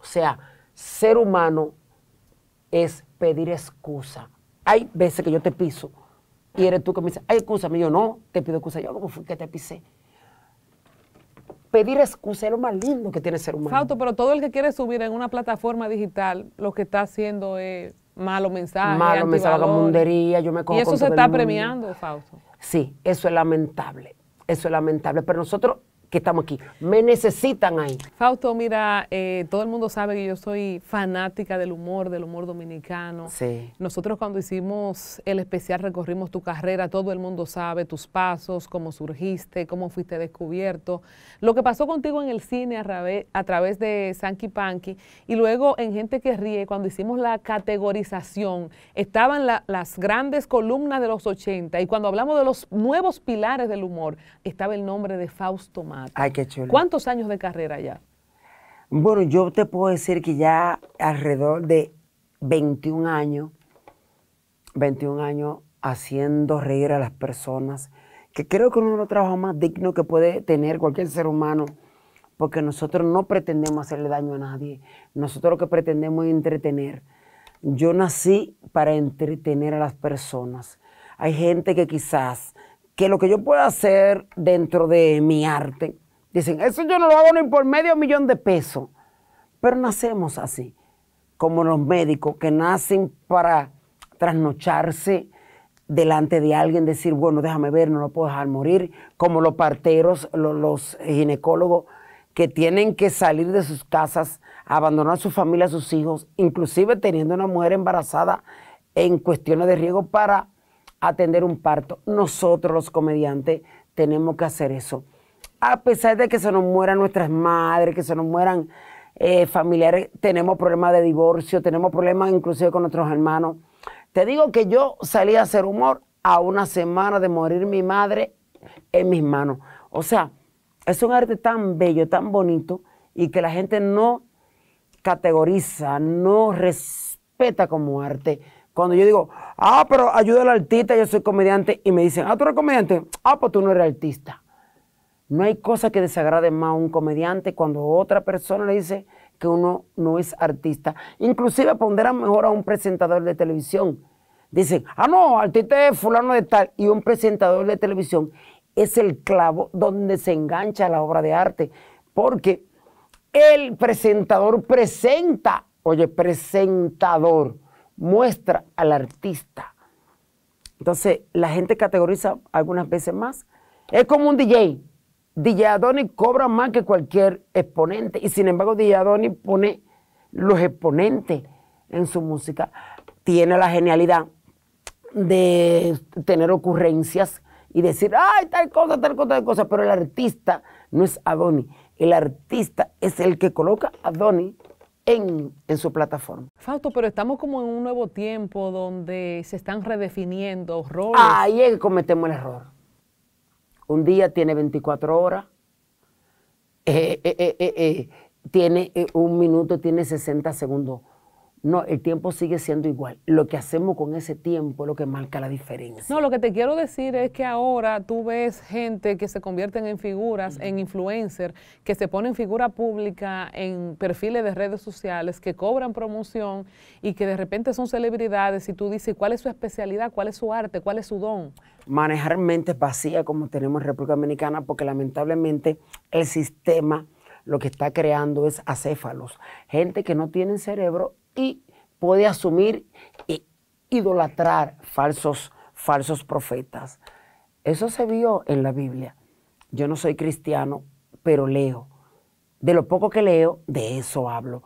O sea, ser humano es pedir excusa. Hay veces que yo te piso y eres tú que me dices, ay, excúsame. Yo no, te pido excusa. Yo, como que te pisé? Pedir excusa es lo más lindo que tiene ser humano. Fausto, pero todo el que quiere subir en una plataforma digital, lo que está haciendo es malo mensaje. Malo mensaje, vagabundería, yo me cojo Y eso se está premiando, Fausto. Sí, eso es lamentable. Eso es lamentable, pero nosotros que estamos aquí. Me necesitan ahí. Fausto, mira, eh, todo el mundo sabe que yo soy fanática del humor, del humor dominicano. Sí. Nosotros cuando hicimos el especial recorrimos tu carrera, todo el mundo sabe tus pasos, cómo surgiste, cómo fuiste descubierto, lo que pasó contigo en el cine a, través, de Sanky Panky y luego en Gente que Ríe, cuando hicimos la categorización, estaban las grandes columnas de los 80 y cuando hablamos de los nuevos pilares del humor, estaba el nombre de Fausto Márquez. Ay, qué chulo. ¿Cuántos años de carrera ya? Bueno, yo te puedo decir que ya alrededor de 21 años, 21 años haciendo reír a las personas, que creo que uno de los trabajos más dignos que puede tener cualquier ser humano, porque nosotros no pretendemos hacerle daño a nadie, nosotros lo que pretendemos es entretener. Yo nací para entretener a las personas. Hay gente que quizás que lo que yo pueda hacer dentro de mi arte, dicen, eso yo no lo hago ni por medio millón de pesos, pero nacemos así, como los médicos que nacen para trasnocharse delante de alguien, decir, bueno, déjame ver, no lo puedo dejar morir, como los parteros, los, ginecólogos que tienen que salir de sus casas, abandonar a su familia, a sus hijos, inclusive teniendo una mujer embarazada en cuestiones de riesgo para atender un parto. Nosotros los comediantes tenemos que hacer eso. A pesar de que se nos mueran nuestras madres, que se nos mueran eh, familiares, tenemos problemas de divorcio, tenemos problemas inclusive con nuestros hermanos. Te digo que yo salí a hacer humor a una semana de morir mi madre en mis manos. O sea, es un arte tan bello, tan bonito, y que la gente no categoriza, no respeta como arte. Cuando yo digo, ah, pero ayuda al artista, yo soy comediante, y me dicen, ah, tú eres comediante, ah, pues tú no eres artista. No hay cosa que desagrade más a un comediante cuando otra persona le dice que uno no es artista. Inclusive pondera mejor a un presentador de televisión. Dicen, ah, no, artista es fulano de tal, y un presentador de televisión es el clavo donde se engancha la obra de arte, porque el presentador presenta, oye, presentador muestra al artista. Entonces, la gente categoriza algunas veces más. Es como un DJ. DJ Adoni cobra más que cualquier exponente. Y sin embargo, DJ Adonis pone los exponentes en su música. Tiene la genialidad de tener ocurrencias y decir, ay, tal cosa, tal cosa, tal cosa. Pero el artista no es Adoni El artista es el que coloca a Adoni en, su plataforma. Fausto, pero estamos como en un nuevo tiempo donde se están redefiniendo roles. Ahí es que cometemos el error. Un día tiene 24 horas, eh, eh, eh, tiene un minuto, tiene 60 segundos. No, el tiempo sigue siendo igual. Lo que hacemos con ese tiempo es lo que marca la diferencia. No, lo que te quiero decir es que ahora tú ves gente que se convierten en figuras, en influencers, que se ponen figura pública en perfiles de redes sociales, que cobran promoción y que de repente son celebridades y tú dices, ¿cuál es su especialidad? ¿Cuál es su arte? ¿Cuál es su don? Manejar mentes vacías como tenemos en República Dominicana porque lamentablemente el sistema lo que está creando es acéfalos, gente que no tiene cerebro y puede asumir e idolatrar falsos, falsos profetas. Eso se vio en la Biblia. Yo no soy cristiano, pero leo. De lo poco que leo, de eso hablo.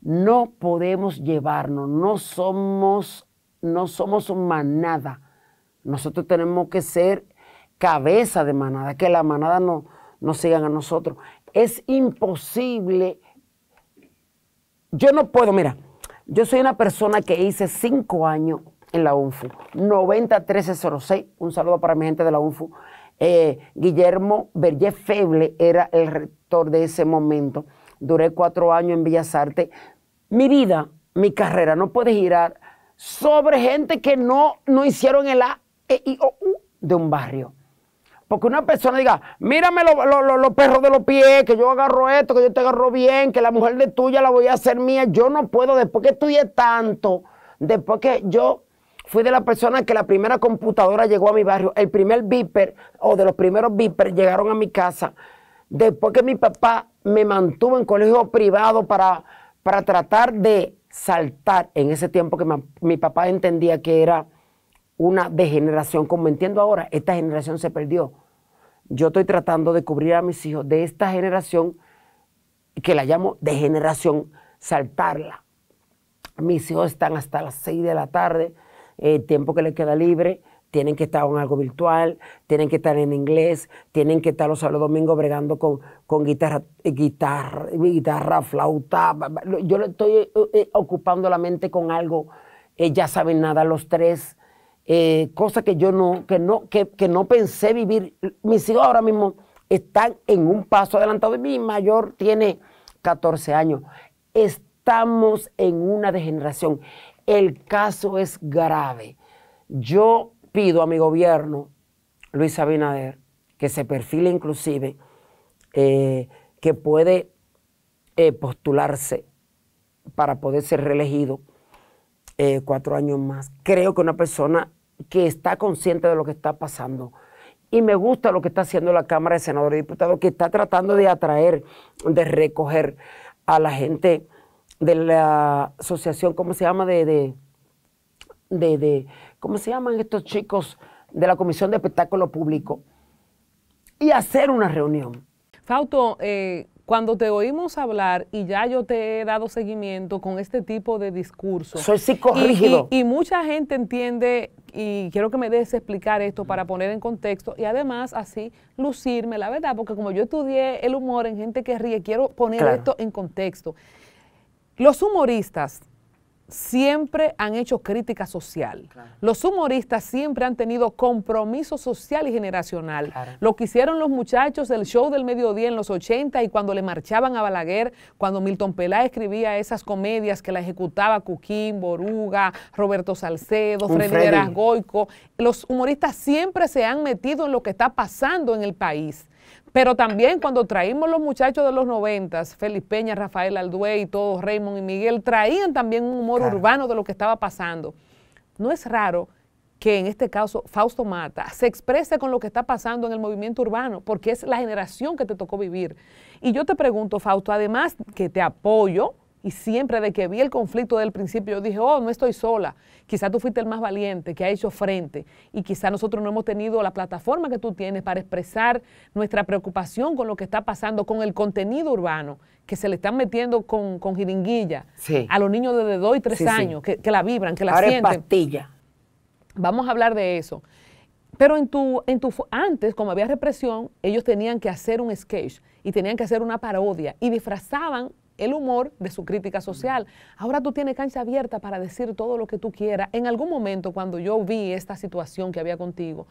No podemos llevarnos, no somos, no somos manada. Nosotros tenemos que ser cabeza de manada, que la manada no, no sigan a nosotros. Es imposible yo no puedo, mira, yo soy una persona que hice cinco años en la UNFU, 06. un saludo para mi gente de la UNFU. Eh, Guillermo Berger Feble era el rector de ese momento. Duré cuatro años en Bellas Artes. Mi vida, mi carrera, no puede girar sobre gente que no, no hicieron el A, E, de un barrio. Porque una persona diga, mírame los perros de los pies, que yo agarro esto, que yo te agarro bien, que la mujer de tuya la voy a hacer mía. Yo no puedo, después que estudié tanto, después que yo fui de la persona que la primera computadora llegó a mi barrio, el primer Viper o de los primeros Viper llegaron a mi casa. Después que mi papá me mantuvo en colegio privado para, para tratar de saltar en ese tiempo que mi papá entendía que era una degeneración, como entiendo ahora, esta generación se perdió. Yo estoy tratando de cubrir a mis hijos de esta generación, que la llamo degeneración, saltarla. Mis hijos están hasta las 6 de la tarde, el eh, tiempo que les queda libre, tienen que estar en algo virtual, tienen que estar en inglés, tienen que estar los sábados domingos bregando con, con guitarra, eh, guitarra, guitarra, flauta. Yo le estoy eh, ocupando la mente con algo. ya saben nada los tres, eh, cosa que yo no, que no, que, no pensé vivir. Mis hijos ahora mismo están en un paso adelantado. Mi mayor tiene 14 años. Estamos en una degeneración. El caso es grave. Yo pido a mi gobierno, Luis Abinader, que se perfile inclusive, eh, que puede eh, postularse para poder ser reelegido cuatro años más. Creo que una persona que está consciente de lo que está pasando. Y me gusta lo que está haciendo la Cámara de Senadores y Diputados, que está tratando de atraer, de recoger a la gente de la asociación, ¿cómo se llama? De, de, de, ¿Cómo se llaman estos chicos de la Comisión de Espectáculo Público? Y hacer una reunión. Fauto, eh, cuando te oímos hablar y ya yo te he dado seguimiento con este tipo de discurso. Soy psicorrígido. Y, mucha gente entiende, y quiero que me des explicar esto para poner en contexto y además así lucirme, la verdad, porque como yo estudié el humor en gente que ríe, quiero poner esto en contexto. Los humoristas siempre han hecho crítica social. Los humoristas siempre han tenido compromiso social y generacional. Lo que hicieron los muchachos del show del mediodía en los 80 y cuando le marchaban a Balaguer, cuando Milton Pelá escribía esas comedias que la ejecutaba Cuquín, Boruga, Roberto Salcedo, Freddy Goico. Los humoristas siempre se han metido en lo que está pasando en el país. Pero también cuando traímos los muchachos de los noventas, Félix Peña, Rafael Aldué y todos, Raymond y Miguel, traían también un humor urbano de lo que estaba pasando. No es raro que en este caso Fausto Mata se exprese con lo que está pasando en el movimiento urbano, porque es la generación que te tocó vivir. Y yo te pregunto, Fausto, además que te apoyo, y siempre de que vi el conflicto del principio, yo dije, oh, no estoy sola. Quizá tú fuiste el más valiente que ha hecho frente y quizá nosotros no hemos tenido la plataforma que tú tienes para expresar nuestra preocupación con lo que está pasando, con el contenido urbano que se le están metiendo con, con jiringuilla a los niños de 2 y 3 años, Que, la vibran, que la Ahora sienten. Vamos a hablar de eso. Pero en tu, en tu, antes, como había represión, ellos tenían que hacer un sketch y tenían que hacer una parodia y disfrazaban el humor de su crítica mm. social. Ahora tú tienes cancha abierta para decir todo lo que tú quieras. En algún momento cuando yo vi esta situación que había contigo,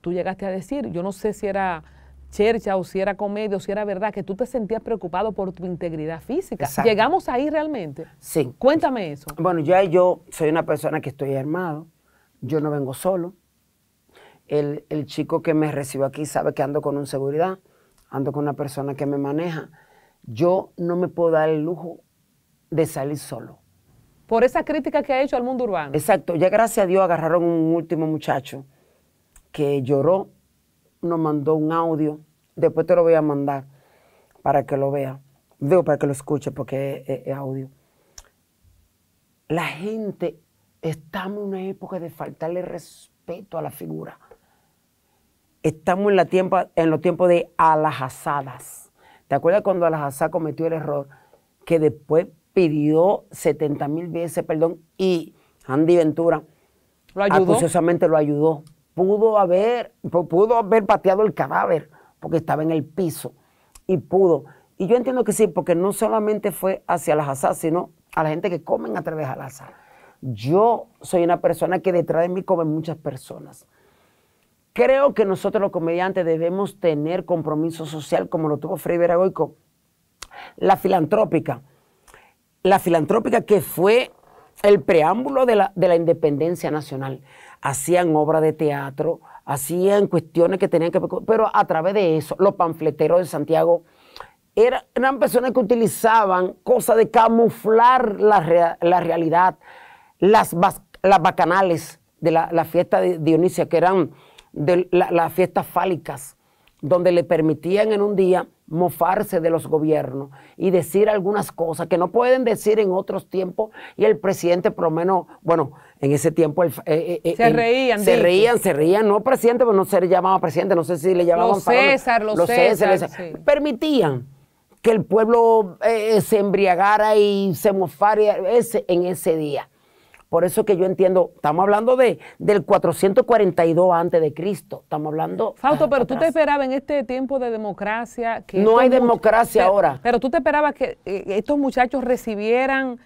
tú llegaste a decir, yo no sé si era chercha o si era comedia o si era verdad, que tú te sentías preocupado por tu integridad física. ¿Llegamos ahí realmente? Sí. Cuéntame eso. Bueno, ya yo soy una persona que estoy armado, yo no vengo solo. El, chico que me recibe aquí sabe que ando con un seguridad, ando con una persona que me maneja yo no me puedo dar el lujo de salir solo. Por esa crítica que ha hecho al mundo urbano. Exacto, ya gracias a Dios agarraron un último muchacho que lloró, nos mandó un audio, después te lo voy a mandar para que lo vea, digo para que lo escuche porque es, audio. La gente estamos en una época de faltarle respeto a la figura. Estamos en, la en los tiempos de alajazadas. ¿Te acuerdas cuando Al-Hazá cometió el error que después pidió 70 mil veces perdón y Andy Ventura ¿Lo ayudó? acuciosamente lo ayudó? Pudo haber, pudo haber pateado el cadáver porque estaba en el piso y pudo. Y yo entiendo que sí, porque no solamente fue hacia Al-Hazá, sino a la gente que comen a través de al Yo soy una persona que detrás de mí comen muchas personas. Creo que nosotros los comediantes debemos tener compromiso social como lo tuvo Freddy Veragoico. La filantrópica. La filantrópica que fue el preámbulo de la, independencia nacional. Hacían obra de teatro, hacían cuestiones que tenían que ver Pero a través de eso, los panfleteros de Santiago eran, personas que utilizaban cosas de camuflar la, realidad, las, las bacanales de la, la fiesta de Dionisia, que eran de las fiestas fálicas, donde le permitían en un día mofarse de los gobiernos y decir algunas cosas que no pueden decir en otros tiempos y el presidente por lo menos, bueno, en ese tiempo... Eh, eh, eh, se reían. Se reían, se reían, no presidente, pero pues no se le llamaba presidente, no sé si le llamaban... Los César, los, César, Permitían que el pueblo se embriagara y se mofara en ese día. Por eso que yo entiendo, estamos hablando de, del 442 antes de Cristo, estamos hablando... Fausto, pero tú te esperabas en este tiempo de democracia... que No hay democracia ahora. Pero tú te esperabas que eh, estos muchachos recibieran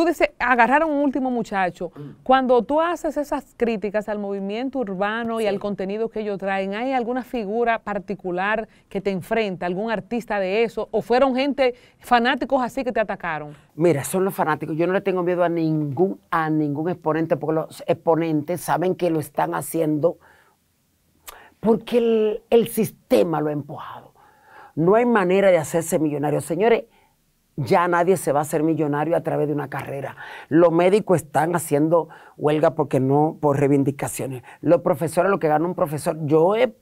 tú dices, agarraron un último muchacho. Mm. Cuando tú haces esas críticas al movimiento urbano y al contenido que ellos traen, ¿hay alguna figura particular que te enfrenta, algún artista de eso? ¿O fueron gente, fanáticos así que te atacaron? Mira, son los fanáticos. Yo no le tengo miedo a ningún, a ningún exponente, porque los exponentes saben que lo están haciendo porque el, el sistema lo ha empujado. No hay manera de hacerse millonario. Señores, ya nadie se va a hacer millonario a través de una carrera. Los médicos están haciendo huelga porque no, por reivindicaciones. Los profesores, lo que gana un profesor. Yo he,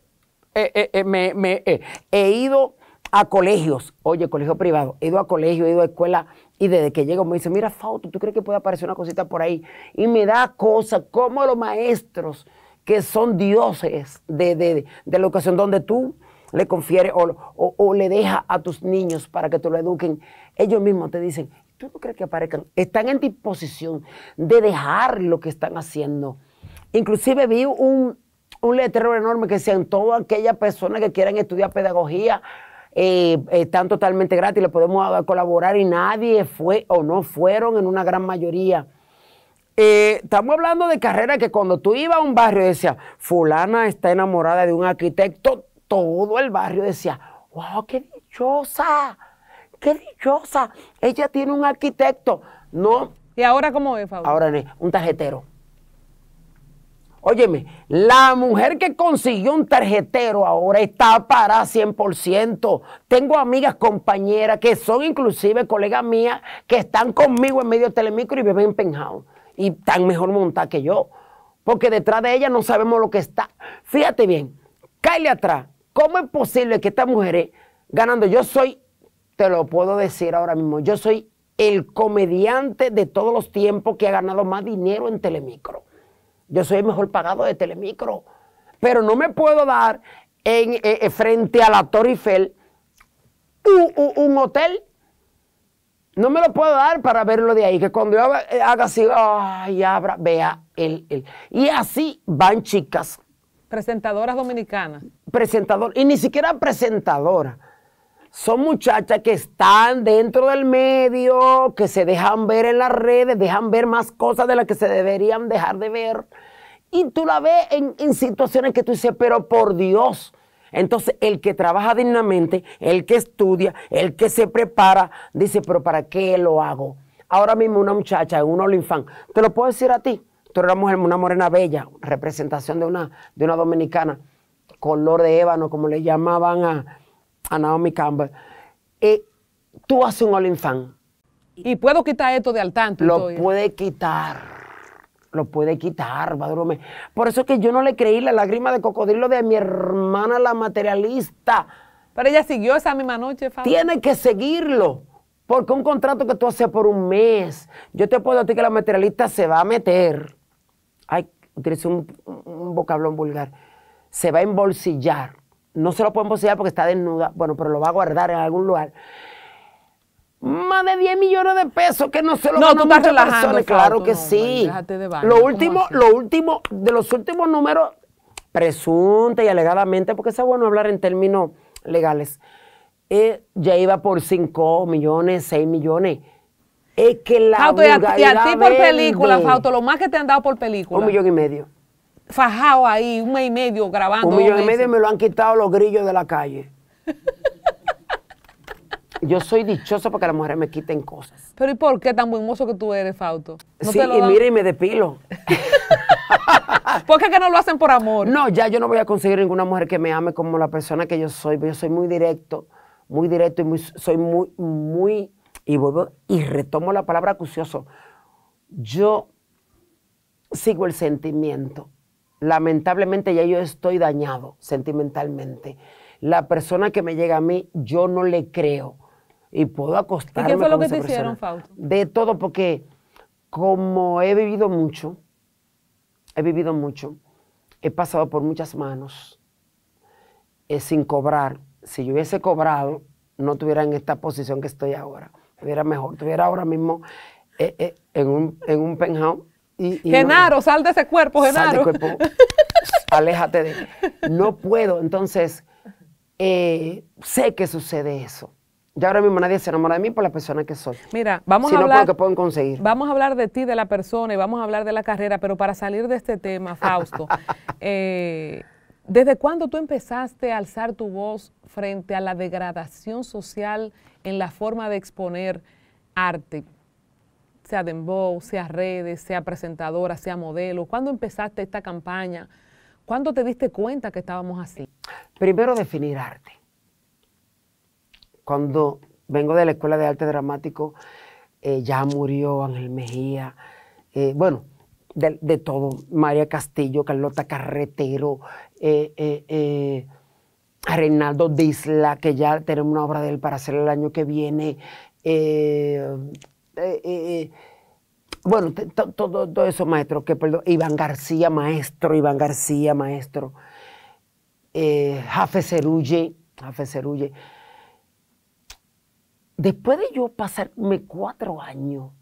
he ido a colegios, oye, colegio privado, he ido a colegio, he ido a escuela y desde que llego me dice, mira, Fauto, ¿tú crees que puede aparecer una cosita por ahí? Y me da cosas como los maestros que son dioses de, la educación, donde tú le confieres o, o le dejas a tus niños para que te lo eduquen ellos mismos te dicen, ¿tú no crees que aparezcan? Están en disposición de dejar lo que están haciendo. Inclusive vi un, un letrero enorme que decían, todas aquellas personas que quieran estudiar pedagogía, eh, están totalmente gratis, le podemos colaborar y nadie fue o no fueron en una gran mayoría. Eh, estamos hablando de carreras que cuando tú ibas a un barrio y decías, fulana está enamorada de un arquitecto, todo el barrio decía, wow, qué dichosa, qué dichosa. Ella tiene un arquitecto. No. ¿Y ahora cómo es, Fabio? Ahora un tarjetero. Óyeme, la mujer que consiguió un tarjetero ahora está para 100%. Tengo amigas, compañeras, que son inclusive colegas mías, que están conmigo en medio de telemicro y viven en Y tan mejor montada que yo. Porque detrás de ella no sabemos lo que está. Fíjate bien, cállate atrás. ¿Cómo es posible que estas mujeres ganando? Yo soy te lo puedo decir ahora mismo. Yo soy el comediante de todos los tiempos que ha ganado más dinero en Telemicro. Yo soy el mejor pagado de Telemicro. Pero no me puedo dar en, eh, eh, frente a la Torre Eiffel un, hotel. No me lo puedo dar para verlo de ahí. Que cuando yo haga, eh, así, ay, abra, vea el, Y así van chicas. Presentadoras dominicanas. Presentador. Y ni siquiera presentadora son muchachas que están dentro del medio, que se dejan ver en las redes, dejan ver más cosas de las que se deberían dejar de ver. Y tú la ves en, situaciones que tú dices, pero por Dios. Entonces, el que trabaja dignamente, el que estudia, el que se prepara, dice, pero ¿para qué lo hago? Ahora mismo una muchacha un olinfán. te lo puedo decir a ti, tú eres una, mujer, una morena bella, representación de una, de una dominicana, color de ébano, como le llamaban a, a Naomi Campbell, eh, tú haces un fan. Y puedo quitar esto de al tanto. Lo puede quitar. Lo puede quitar, Badrome. Por eso es que yo no le creí la lágrima de cocodrilo de mi hermana la materialista. Pero ella siguió esa misma noche, Fabio. Tiene que seguirlo. Porque un contrato que tú haces por un mes, yo te puedo decir que la materialista se va a meter. Ay, utilicé un, un, un vocablón vulgar. Se va a embolsillar no se lo pueden poseer porque está desnuda, bueno, pero lo va a guardar en algún lugar. Más de 10 millones de pesos que no se lo no, van a dar personas. Claro que sí. lo último, lo último, de los últimos números, presunta y alegadamente, porque es bueno hablar en términos legales, eh, ya iba por 5 millones, 6 millones. Es que la. Fauto, y a, ti por película, Fauto, lo más que te han dado por película. Un millón y medio fajado ahí un mes y medio grabando. Un millón y medio me lo han quitado los grillos de la calle. Yo soy dichoso porque las mujeres me quiten cosas. Pero ¿y por qué tan buen mozo que tú eres, Fauto? sí, y mira, y me depilo. ¿Por qué que no lo hacen por amor? No, ya yo no voy a conseguir ninguna mujer que me ame como la persona que yo soy. Yo soy muy directo, muy directo y muy, soy muy, muy, y vuelvo y retomo la palabra acucioso. Yo sigo el sentimiento lamentablemente ya yo estoy dañado sentimentalmente. La persona que me llega a mí, yo no le creo. Y puedo acostarme. ¿Y qué fue lo que te hicieron, Fausto? De todo, porque como he vivido mucho, he vivido mucho, he pasado por muchas manos eh, sin cobrar. Si yo hubiese cobrado, no estuviera en esta posición que estoy ahora. Estuviera mejor, estuviera ahora mismo eh, eh, en, un, en un penthouse Genaro, sal de ese cuerpo, Genaro. Sal de cuerpo, aléjate de No puedo, entonces eh, sé que sucede eso. Ya ahora mismo nadie se enamora de mí por la persona que soy. Mira, vamos a hablar. No que pueden conseguir. Vamos a hablar de ti, de la persona y vamos a hablar de la carrera, pero para salir de este tema, Fausto, eh, ¿desde cuándo tú empezaste a alzar tu voz frente a la degradación social en la forma de exponer arte? sea Dembow, sea redes, sea presentadora, sea modelo? ¿Cuándo empezaste esta campaña? ¿Cuándo te diste cuenta que estábamos así? Primero definir arte. Cuando vengo de la Escuela de Arte Dramático, eh, ya murió Ángel Mejía, eh, bueno, de, todo, María Castillo, Carlota Carretero, eh, eh, Reinaldo Disla, que ya tenemos una obra de él para hacer el año que viene, eh, eh, eh, bueno, todos esos maestros, que Iván García, maestro, Iván García, maestro, Jafe Cerulle, Jafe Cerulle. Después de yo pasarme cuatro años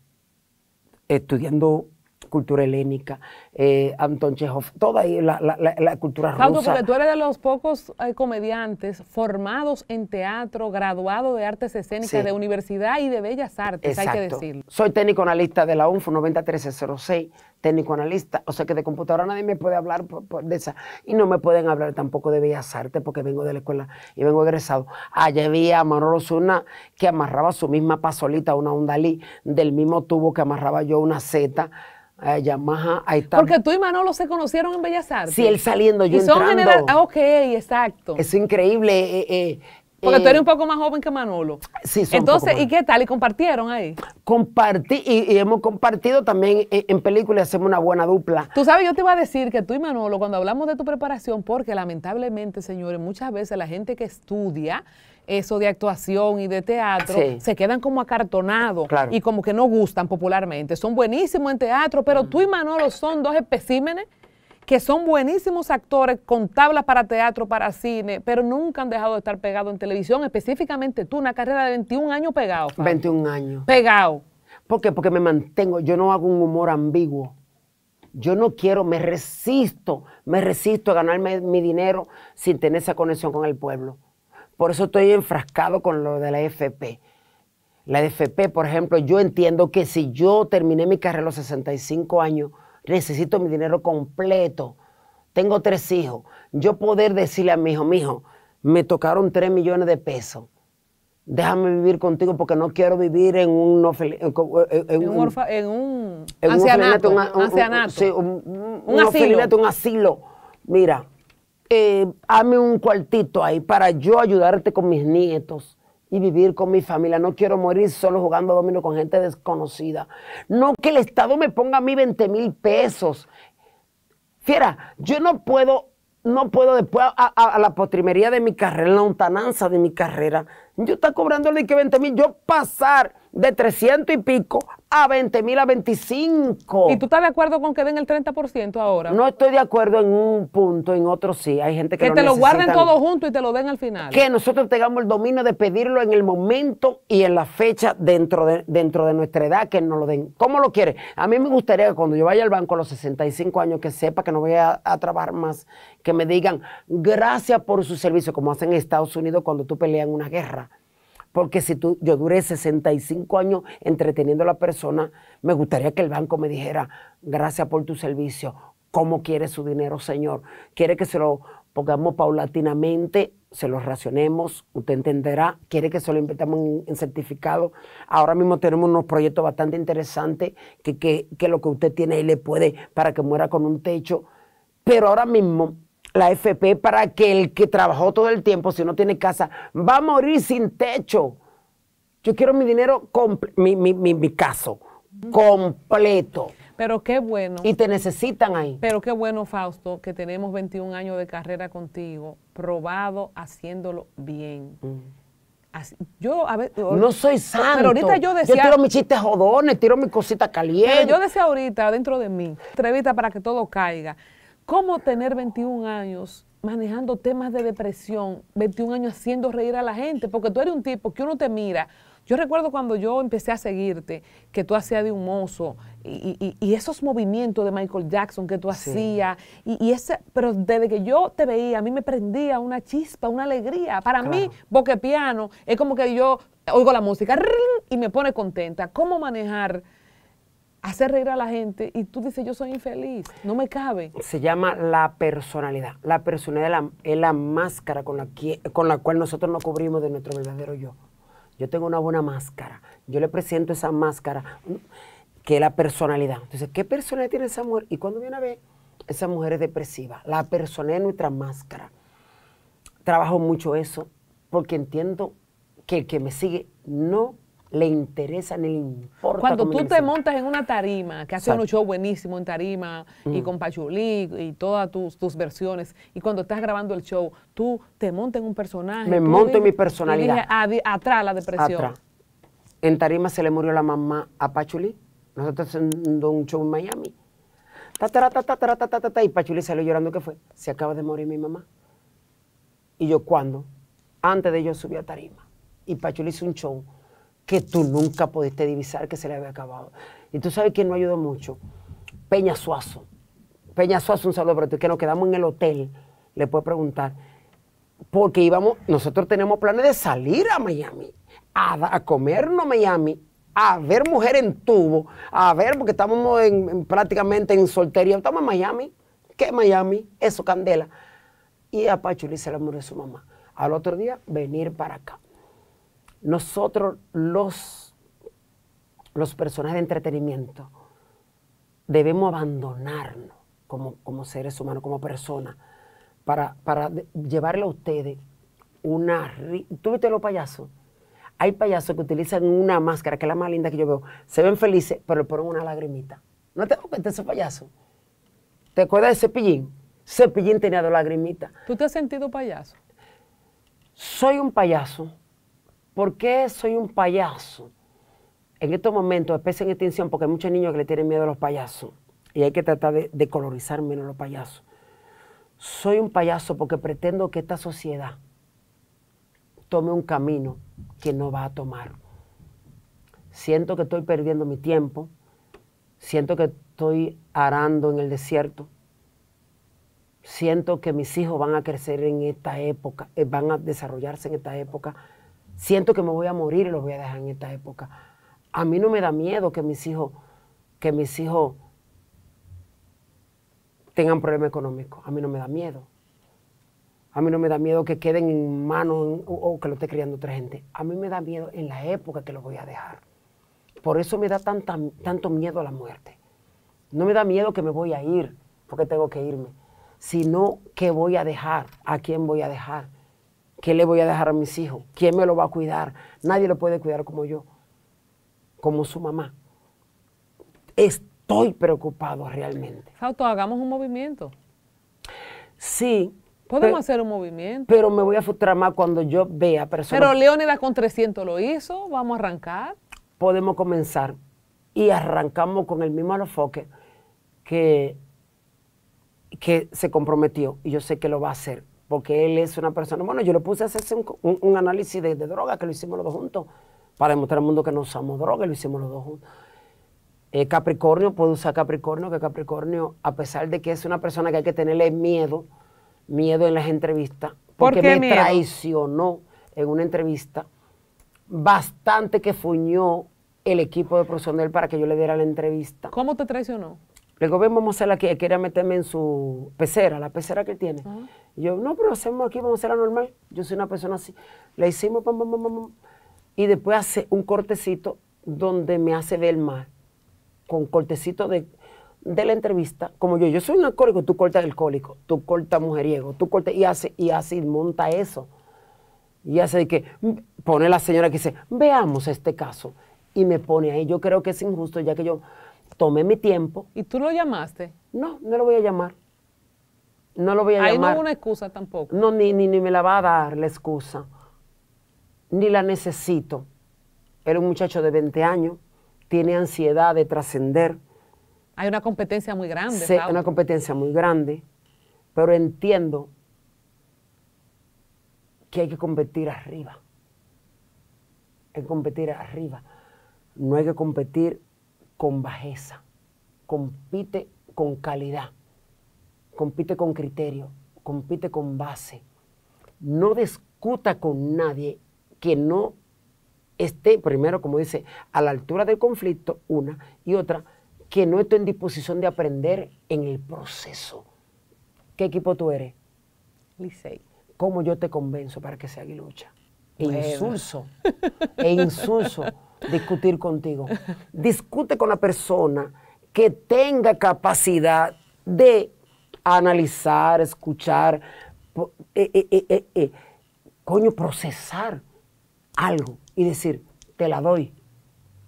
estudiando cultura helénica, eh, Anton Chekhov, toda la, la, cultura rusa. porque tú eres de los pocos eh, comediantes formados en teatro, graduado de artes escénicas de universidad y de bellas artes, hay que decirlo. Soy técnico analista de la UNFU 9306, técnico analista, o sea que de computadora nadie me puede hablar de esa, y no me pueden hablar tampoco de bellas artes porque vengo de la escuela y vengo egresado. Ayer vi a Manolo Zuna que amarraba su misma pasolita, una ondalí, del mismo tubo que amarraba yo una seta, a Yamaha, Porque tú y Manolo se conocieron en Bellas Artes. Sí, él saliendo, yo y son entrando. Ah, ok, exacto. Es increíble. Eh, eh, eh, porque tú eres un poco más joven que Manolo. Sí, son Entonces, ¿y qué tal? ¿Y compartieron ahí? Compartí, y, hemos compartido también en, película películas, hacemos una buena dupla. Tú sabes, yo te iba a decir que tú y Manolo, cuando hablamos de tu preparación, porque lamentablemente, señores, muchas veces la gente que estudia eso de actuación y de teatro, se quedan como acartonados y como que no gustan popularmente. Son buenísimos en teatro, pero mm. tú y Manolo son dos especímenes que son buenísimos actores con tablas para teatro, para cine, pero nunca han dejado de estar pegados en televisión, específicamente tú, una carrera de 21 años pegado. 21 años. Pegado. ¿Por qué? Porque me mantengo, yo no hago un humor ambiguo. Yo no quiero, me resisto, me resisto a ganarme mi dinero sin tener esa conexión con el pueblo. Por eso estoy enfrascado con lo de la FP. La FP, por ejemplo, yo entiendo que si yo terminé mi carrera a los 65 años, necesito mi dinero completo. Tengo tres hijos. Yo poder decirle a mi hijo, mi hijo, me tocaron tres millones de pesos. Déjame vivir contigo porque no quiero vivir en un en, un, un, asilo. Mira, eh, hazme un cuartito ahí para yo ayudarte con mis nietos y vivir con mi familia. No quiero morir solo jugando domino con gente desconocida. No que el Estado me ponga a mí 20 mil pesos. Fiera, yo no puedo, no puedo después a, la potrimería de mi carrera, la lontananza de mi carrera. Yo está cobrando el que 20 mil, yo pasar de 300 y pico a 20 mil a 25. ¿Y tú estás de acuerdo con que den el 30% ahora? No estoy de acuerdo en un punto, en otro sí. Hay gente que, que te lo guarden todo junto y te lo den al final. Que nosotros tengamos el dominio de pedirlo en el momento y en la fecha dentro de, dentro de nuestra edad, que nos lo den. ¿Cómo lo quieres? A mí me gustaría que cuando yo vaya al banco a los 65 años, que sepa que no voy a, trabajar más, que me digan gracias por su servicio, como hacen en Estados Unidos cuando tú peleas en una guerra. Porque si tú, yo duré 65 años entreteniendo a la persona, me gustaría que el banco me dijera, gracias por tu servicio, ¿cómo quiere su dinero, señor? ¿Quiere que se lo pongamos paulatinamente, se lo racionemos, usted entenderá, quiere que se lo invirtamos en, certificado. Ahora mismo tenemos unos proyectos bastante interesantes que, que lo que usted tiene ahí le puede para que muera con un techo. Pero ahora mismo la FP para que el que trabajó todo el tiempo, si no tiene casa, va a morir sin techo. Yo quiero mi dinero, mi, mi, caso, completo. Pero qué bueno. Y te necesitan ahí. Pero qué bueno, Fausto, que tenemos 21 años de carrera contigo, probado haciéndolo bien. Mm. yo a veces. no soy santo. Pero ahorita yo decía. Yo tiro mis chistes jodones, tiro mis cositas calientes. Pero yo decía ahorita, dentro de mí, entrevista para que todo caiga. ¿Cómo tener 21 años manejando temas de depresión, 21 años haciendo reír a la gente? Porque tú eres un tipo que uno te mira. Yo recuerdo cuando yo empecé a seguirte, que tú hacías de un mozo, y, esos movimientos de Michael Jackson que tú hacías, y, ese, pero desde que yo te veía, a mí me prendía una chispa, una alegría. Para mí mí, Piano, es como que yo oigo la música y me pone contenta. ¿Cómo manejar hacer reír a la gente y tú dices, yo soy infeliz, no me cabe. Se llama la personalidad. La personalidad es la, máscara con la, con la cual nosotros nos cubrimos de nuestro verdadero yo. Yo tengo una buena máscara. Yo le presento esa máscara, que es la personalidad. Entonces, ¿qué personalidad tiene esa mujer? Y cuando viene a ver, esa mujer es depresiva. La personalidad es nuestra máscara. Trabajo mucho eso porque entiendo que el que me sigue no le interesa, el le Cuando tú te montas en una tarima, que hace un show buenísimo en tarima y mm. con Pachulí y todas tus, versiones, y cuando estás grabando el show, tú te montas en un personaje. Me monto en mi personalidad. atrás la depresión. Atrás. En tarima se le murió la mamá a Pachulí. Nosotros haciendo un show en Miami. y Pachulí salió llorando que fue. Se acaba de morir mi mamá. Y yo, cuando Antes de yo subí a tarima. Y Pachulí hizo un show que tú nunca pudiste divisar que se le había acabado. Y tú sabes quién no ayudó mucho. Peña Suazo. Peña Suazo, un saludo para ti, que nos quedamos en el hotel, le puedo preguntar. Porque íbamos, nosotros tenemos planes de salir a Miami, a, a comernos Miami, a ver mujer en tubo, a ver, porque estamos prácticamente en soltería, estamos en Miami. ¿Qué Miami? Eso, Candela. Y a Pachulí se le murió su mamá. Al otro día, venir para acá nosotros los, los personajes de entretenimiento debemos abandonarnos como, seres humanos, como personas, para, llevarle a ustedes una... ¿Tú viste los payasos? Hay payasos que utilizan una máscara, que es la más linda que yo veo. Se ven felices, pero le ponen una lagrimita. ¿No te das cuenta ese payaso? ¿Te acuerdas de Cepillín? Cepillín tenía dos lagrimitas. ¿Tú te has sentido payaso? Soy un payaso ¿por qué soy un payaso? En estos momentos, especie en extinción, porque hay muchos niños que le tienen miedo a los payasos y hay que tratar de, de colorizar menos los payasos. Soy un payaso porque pretendo que esta sociedad tome un camino que no va a tomar. Siento que estoy perdiendo mi tiempo, siento que estoy arando en el desierto, siento que mis hijos van a crecer en esta época, eh, van a desarrollarse en esta época siento que me voy a morir y los voy a dejar en esta época. A mí no me da miedo que mis hijos, que mis hijos tengan problemas económicos. A mí no me da miedo. A mí no me da miedo que queden en manos o, que lo esté criando otra gente. A mí me da miedo en la época que lo voy a dejar. Por eso me da tanto miedo a la muerte. No me da miedo que me voy a ir porque tengo que irme, sino que voy a dejar, a quién voy a dejar. ¿Qué le voy a dejar a mis hijos? ¿Quién me lo va a cuidar? Nadie lo puede cuidar como yo, como su mamá. Estoy preocupado realmente. Fausto, hagamos un movimiento. Sí. Podemos hacer un movimiento. Pero me voy a frustrar más cuando yo vea personas. Pero Leónidas con 300 lo hizo, vamos a arrancar. Podemos comenzar y arrancamos con el mismo enfoque que, que se comprometió y yo sé que lo va a hacer porque él es una persona, bueno, yo le puse a hacerse un, análisis de, droga, que lo hicimos los dos juntos, para demostrar al mundo que no usamos droga, lo hicimos los dos juntos. Eh, Capricornio, puede usar Capricornio, que Capricornio, a pesar de que es una persona que hay que tenerle miedo, miedo en las entrevistas, porque me traicionó en una entrevista, bastante que fuñó el equipo de producción para que yo le diera la entrevista. ¿Cómo te traicionó? Le gobierno a que quería meterme en su pecera, la pecera que él tiene yo, no, pero hacemos aquí, vamos a hacer la normal. Yo soy una persona así. La hicimos, pam, pam, Y después hace un cortecito donde me hace ver mal. con cortecito de, de la entrevista, como yo, yo soy un alcohólico, tú cortas alcohólico, tú cortas mujeriego, tú cortas, y hace, y hace, monta eso. Y hace de que, mm, pone la señora que dice, veamos este caso. Y me pone ahí, yo creo que es injusto, ya que yo tomé mi tiempo. ¿Y tú lo llamaste? No, no lo voy a llamar no lo voy a llamar. no una excusa tampoco. No, ni, ni, ni, me la va a dar la excusa. Ni la necesito. Era un muchacho de 20 años, tiene ansiedad de trascender. Hay una competencia muy grande. Sí, una competencia muy grande, pero entiendo que hay que competir arriba. Hay que competir arriba. No hay que competir con bajeza. Compite con calidad compite con criterio, compite con base. No discuta con nadie que no esté, primero, como dice, a la altura del conflicto, una, y otra, que no esté en disposición de aprender en el proceso. ¿Qué equipo tú eres? Licey. ¿Cómo yo te convenzo para que sea lucha? E insulso, e insulso discutir contigo. Discute con la persona que tenga capacidad de analizar, escuchar, eh, eh, eh, coño, procesar algo y decir, te la doy.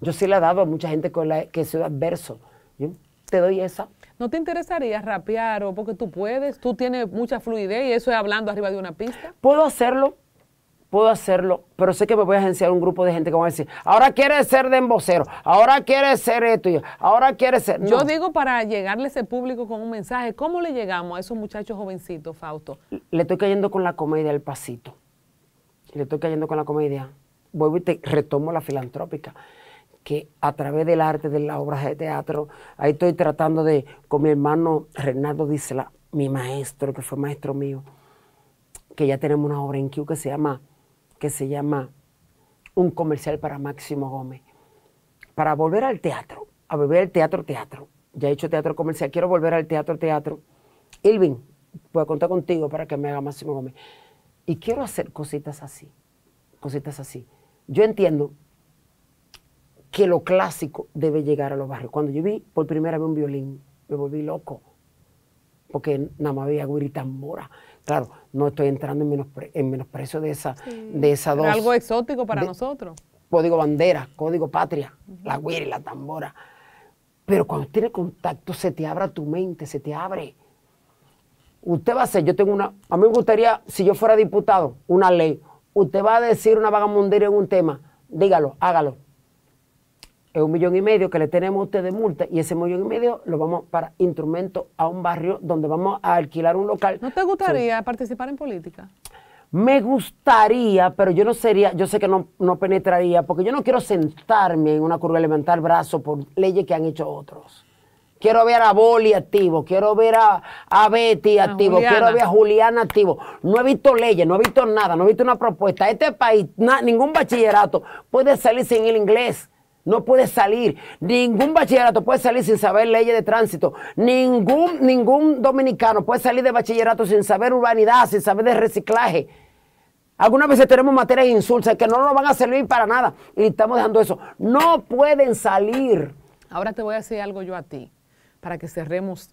Yo sí la he dado a mucha gente con la que soy adverso. te doy esa. ¿No te interesaría rapear o porque tú puedes? Tú tienes mucha fluidez y eso es hablando arriba de una pista. Puedo hacerlo, puedo hacerlo, pero sé que me voy a agenciar un grupo de gente que va a decir, ahora quieres ser de embocero, ahora quieres ser esto, ahora quieres ser... Yo digo para llegarle a ese público con un mensaje, ¿cómo le llegamos a esos muchachos jovencitos, Fausto? Le estoy cayendo con la comedia al pasito, le estoy cayendo con la comedia. Vuelvo y te retomo la filantrópica, que a través del arte, de las obras de teatro, ahí estoy tratando de, con mi hermano Renato Dísela, mi maestro, que fue maestro mío, que ya tenemos una obra en Q que se llama que se llama Un comercial para Máximo Gómez, para volver al teatro, a volver al teatro, teatro. Ya he hecho teatro comercial, quiero volver al teatro, teatro. Ilvin, puedo contar contigo para que me haga Máximo Gómez. Y quiero hacer cositas así, cositas así. Yo entiendo que lo clásico debe llegar a los barrios. Cuando yo vi por primera vez un violín, me volví loco, porque nada más había mora Claro, no estoy entrando en, en menosprecio de esa, de dos. algo exótico para nosotros. Código bandera, código patria, la guira y la tambora. Pero cuando tiene contacto, se te abre tu mente, se te abre. Usted va a hacer, yo tengo una, a mí me gustaría, si yo fuera diputado, una ley. Usted va a decir una vagamundería en un tema, dígalo, hágalo un millón y medio que le tenemos a usted de multa y ese millón y medio lo vamos para instrumento a un barrio donde vamos a alquilar un local. ¿No te gustaría participar en política? Me gustaría, pero yo no sería, yo sé que no, penetraría, porque yo no quiero sentarme en una curva y levantar brazo por leyes que han hecho otros. Quiero ver a Boli activo, quiero ver a, a Betty activo, quiero ver a Juliana activo. No he visto leyes, no he visto nada, no he visto una propuesta. Este país, ningún bachillerato puede salir sin el inglés no puede salir. Ningún bachillerato puede salir sin saber leyes de tránsito. Ningún, ningún dominicano puede salir de bachillerato sin saber urbanidad, sin saber de reciclaje. Algunas veces tenemos materias insulsas que no nos van a servir para nada y estamos dejando eso. No pueden salir. Ahora te voy a decir algo yo a ti para que cerremos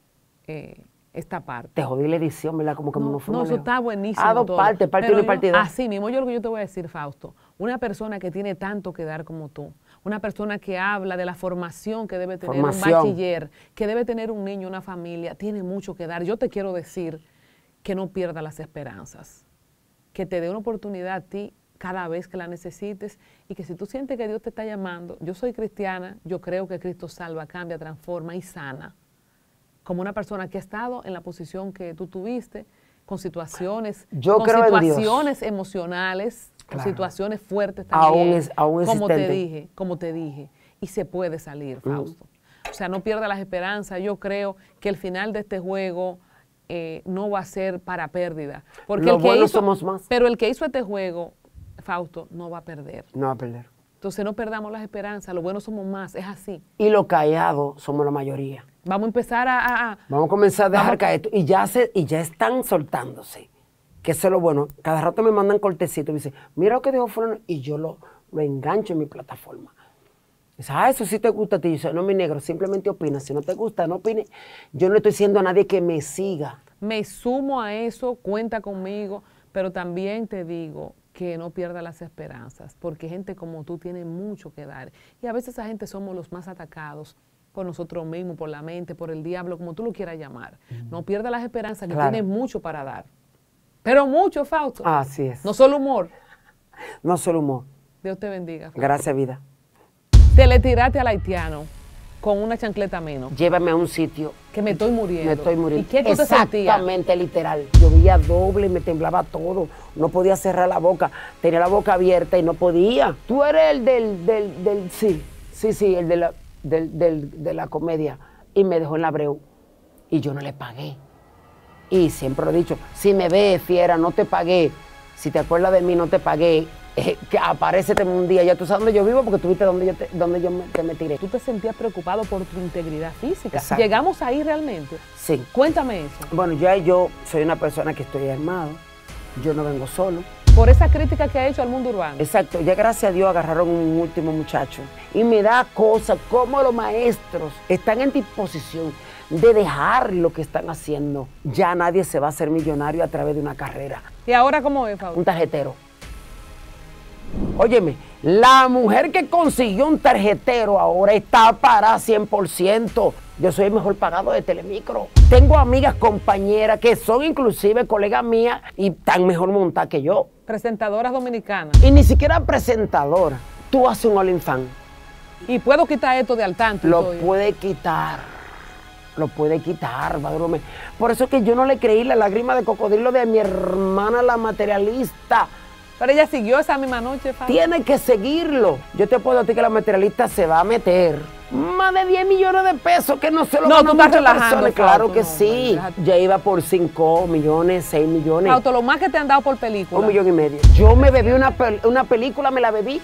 eh, esta parte. Te jodí la edición, ¿verdad? Como que no, no, no eso está buenísimo. A ah, dos partes, parte uno y parte Así mismo, yo lo que yo te voy a decir, Fausto, una persona que tiene tanto que dar como tú, una persona que habla de la formación que debe tener un bachiller, que debe tener un niño, una familia, tiene mucho que dar. Yo te quiero decir que no pierdas las esperanzas, que te dé una oportunidad a ti cada vez que la necesites y que si tú sientes que Dios te está llamando, yo soy cristiana, yo creo que Cristo salva, cambia, transforma y sana. Como una persona que ha estado en la posición que tú tuviste, con situaciones, con situaciones emocionales, con situaciones fuertes también. Aún es, aún como te dije, como te dije. Y se puede salir, mm. Fausto. O sea, no pierda las esperanzas. Yo creo que el final de este juego eh, no va a ser para pérdida. Porque somos más. Pero el que hizo este juego, Fausto, no va a perder. No va a perder. Entonces no perdamos las esperanzas, Los buenos somos más, es así. Y lo callado somos la mayoría. Vamos a empezar a... vamos a comenzar a dejar caer esto. Y ya, se, y ya están soltándose. Que eso es lo bueno. Cada rato me mandan cortecitos. Me dicen, mira lo que dijo fulano. Y yo lo, engancho en mi plataforma. Dice, ah, eso sí te gusta. Te dice, no, mi negro, simplemente opina. Si no te gusta, no opine. Yo no estoy diciendo a nadie que me siga. Me sumo a eso, cuenta conmigo. Pero también te digo, que no pierdas las esperanzas, porque gente como tú tiene mucho que dar. Y a veces esa gente somos los más atacados por nosotros mismos, por la mente, por el diablo, como tú lo quieras llamar. No pierdas las esperanzas, que tienes mucho para dar. Pero mucho, Fausto. Así es. No solo humor. No solo humor. Dios te bendiga. Gracias, vida. Te le tiraste al haitiano con una chancleta menos. Llévame a un sitio. Que me estoy muriendo. Me estoy muriendo. ¿Y qué tú Exactamente, te literal. Llovía doble, me temblaba todo. No podía cerrar la boca. Tenía la boca abierta y no podía. Tú eres el del, del, del, sí, sí, sí, el de la de la comedia y me dejó en la breu y yo no le pagué. Y siempre lo he dicho, si me ves, fiera, no te pagué, si te acuerdas de mí, no te pagué, eh, que aparecete un día, ya tú sabes dónde yo vivo porque tú viste dónde yo, te, dónde yo me, tiré. ¿Tú te sentías preocupado por tu integridad física? ¿Llegamos ahí realmente? Sí. Cuéntame eso. Bueno, ya yo soy una persona que estoy armado, yo no vengo solo, por esa crítica que ha hecho al mundo urbano. Exacto, ya gracias a Dios agarraron un último muchacho. Y me da cosa cómo los maestros están en disposición de dejar lo que están haciendo. Ya nadie se va a hacer millonario a través de una carrera. ¿Y ahora cómo es, Paula? Un tarjetero. Óyeme, la mujer que consiguió un tarjetero ahora está para 100%. Yo soy el mejor pagado de Telemicro. Tengo amigas, compañeras, que son inclusive colegas mías y tan mejor montadas que yo. Presentadoras dominicanas. Y ni siquiera presentador. Tú haces un olinfán. Y puedo quitar esto de al tanto. Lo puede quitar. Lo puede quitar, Badrome. Por eso es que yo no le creí la lágrima de cocodrilo de mi hermana la materialista. Pero ella siguió esa misma noche, Tiene que seguirlo. Yo te puedo decir que la materialista se va a meter. Más de 10 millones de pesos que no se lo No, tú estás relajando. Claro que sí. ya iba por 5 millones, 6 millones. todo lo más que te han dado por película. Un millón y medio. Yo me bebí una, una película, me la bebí.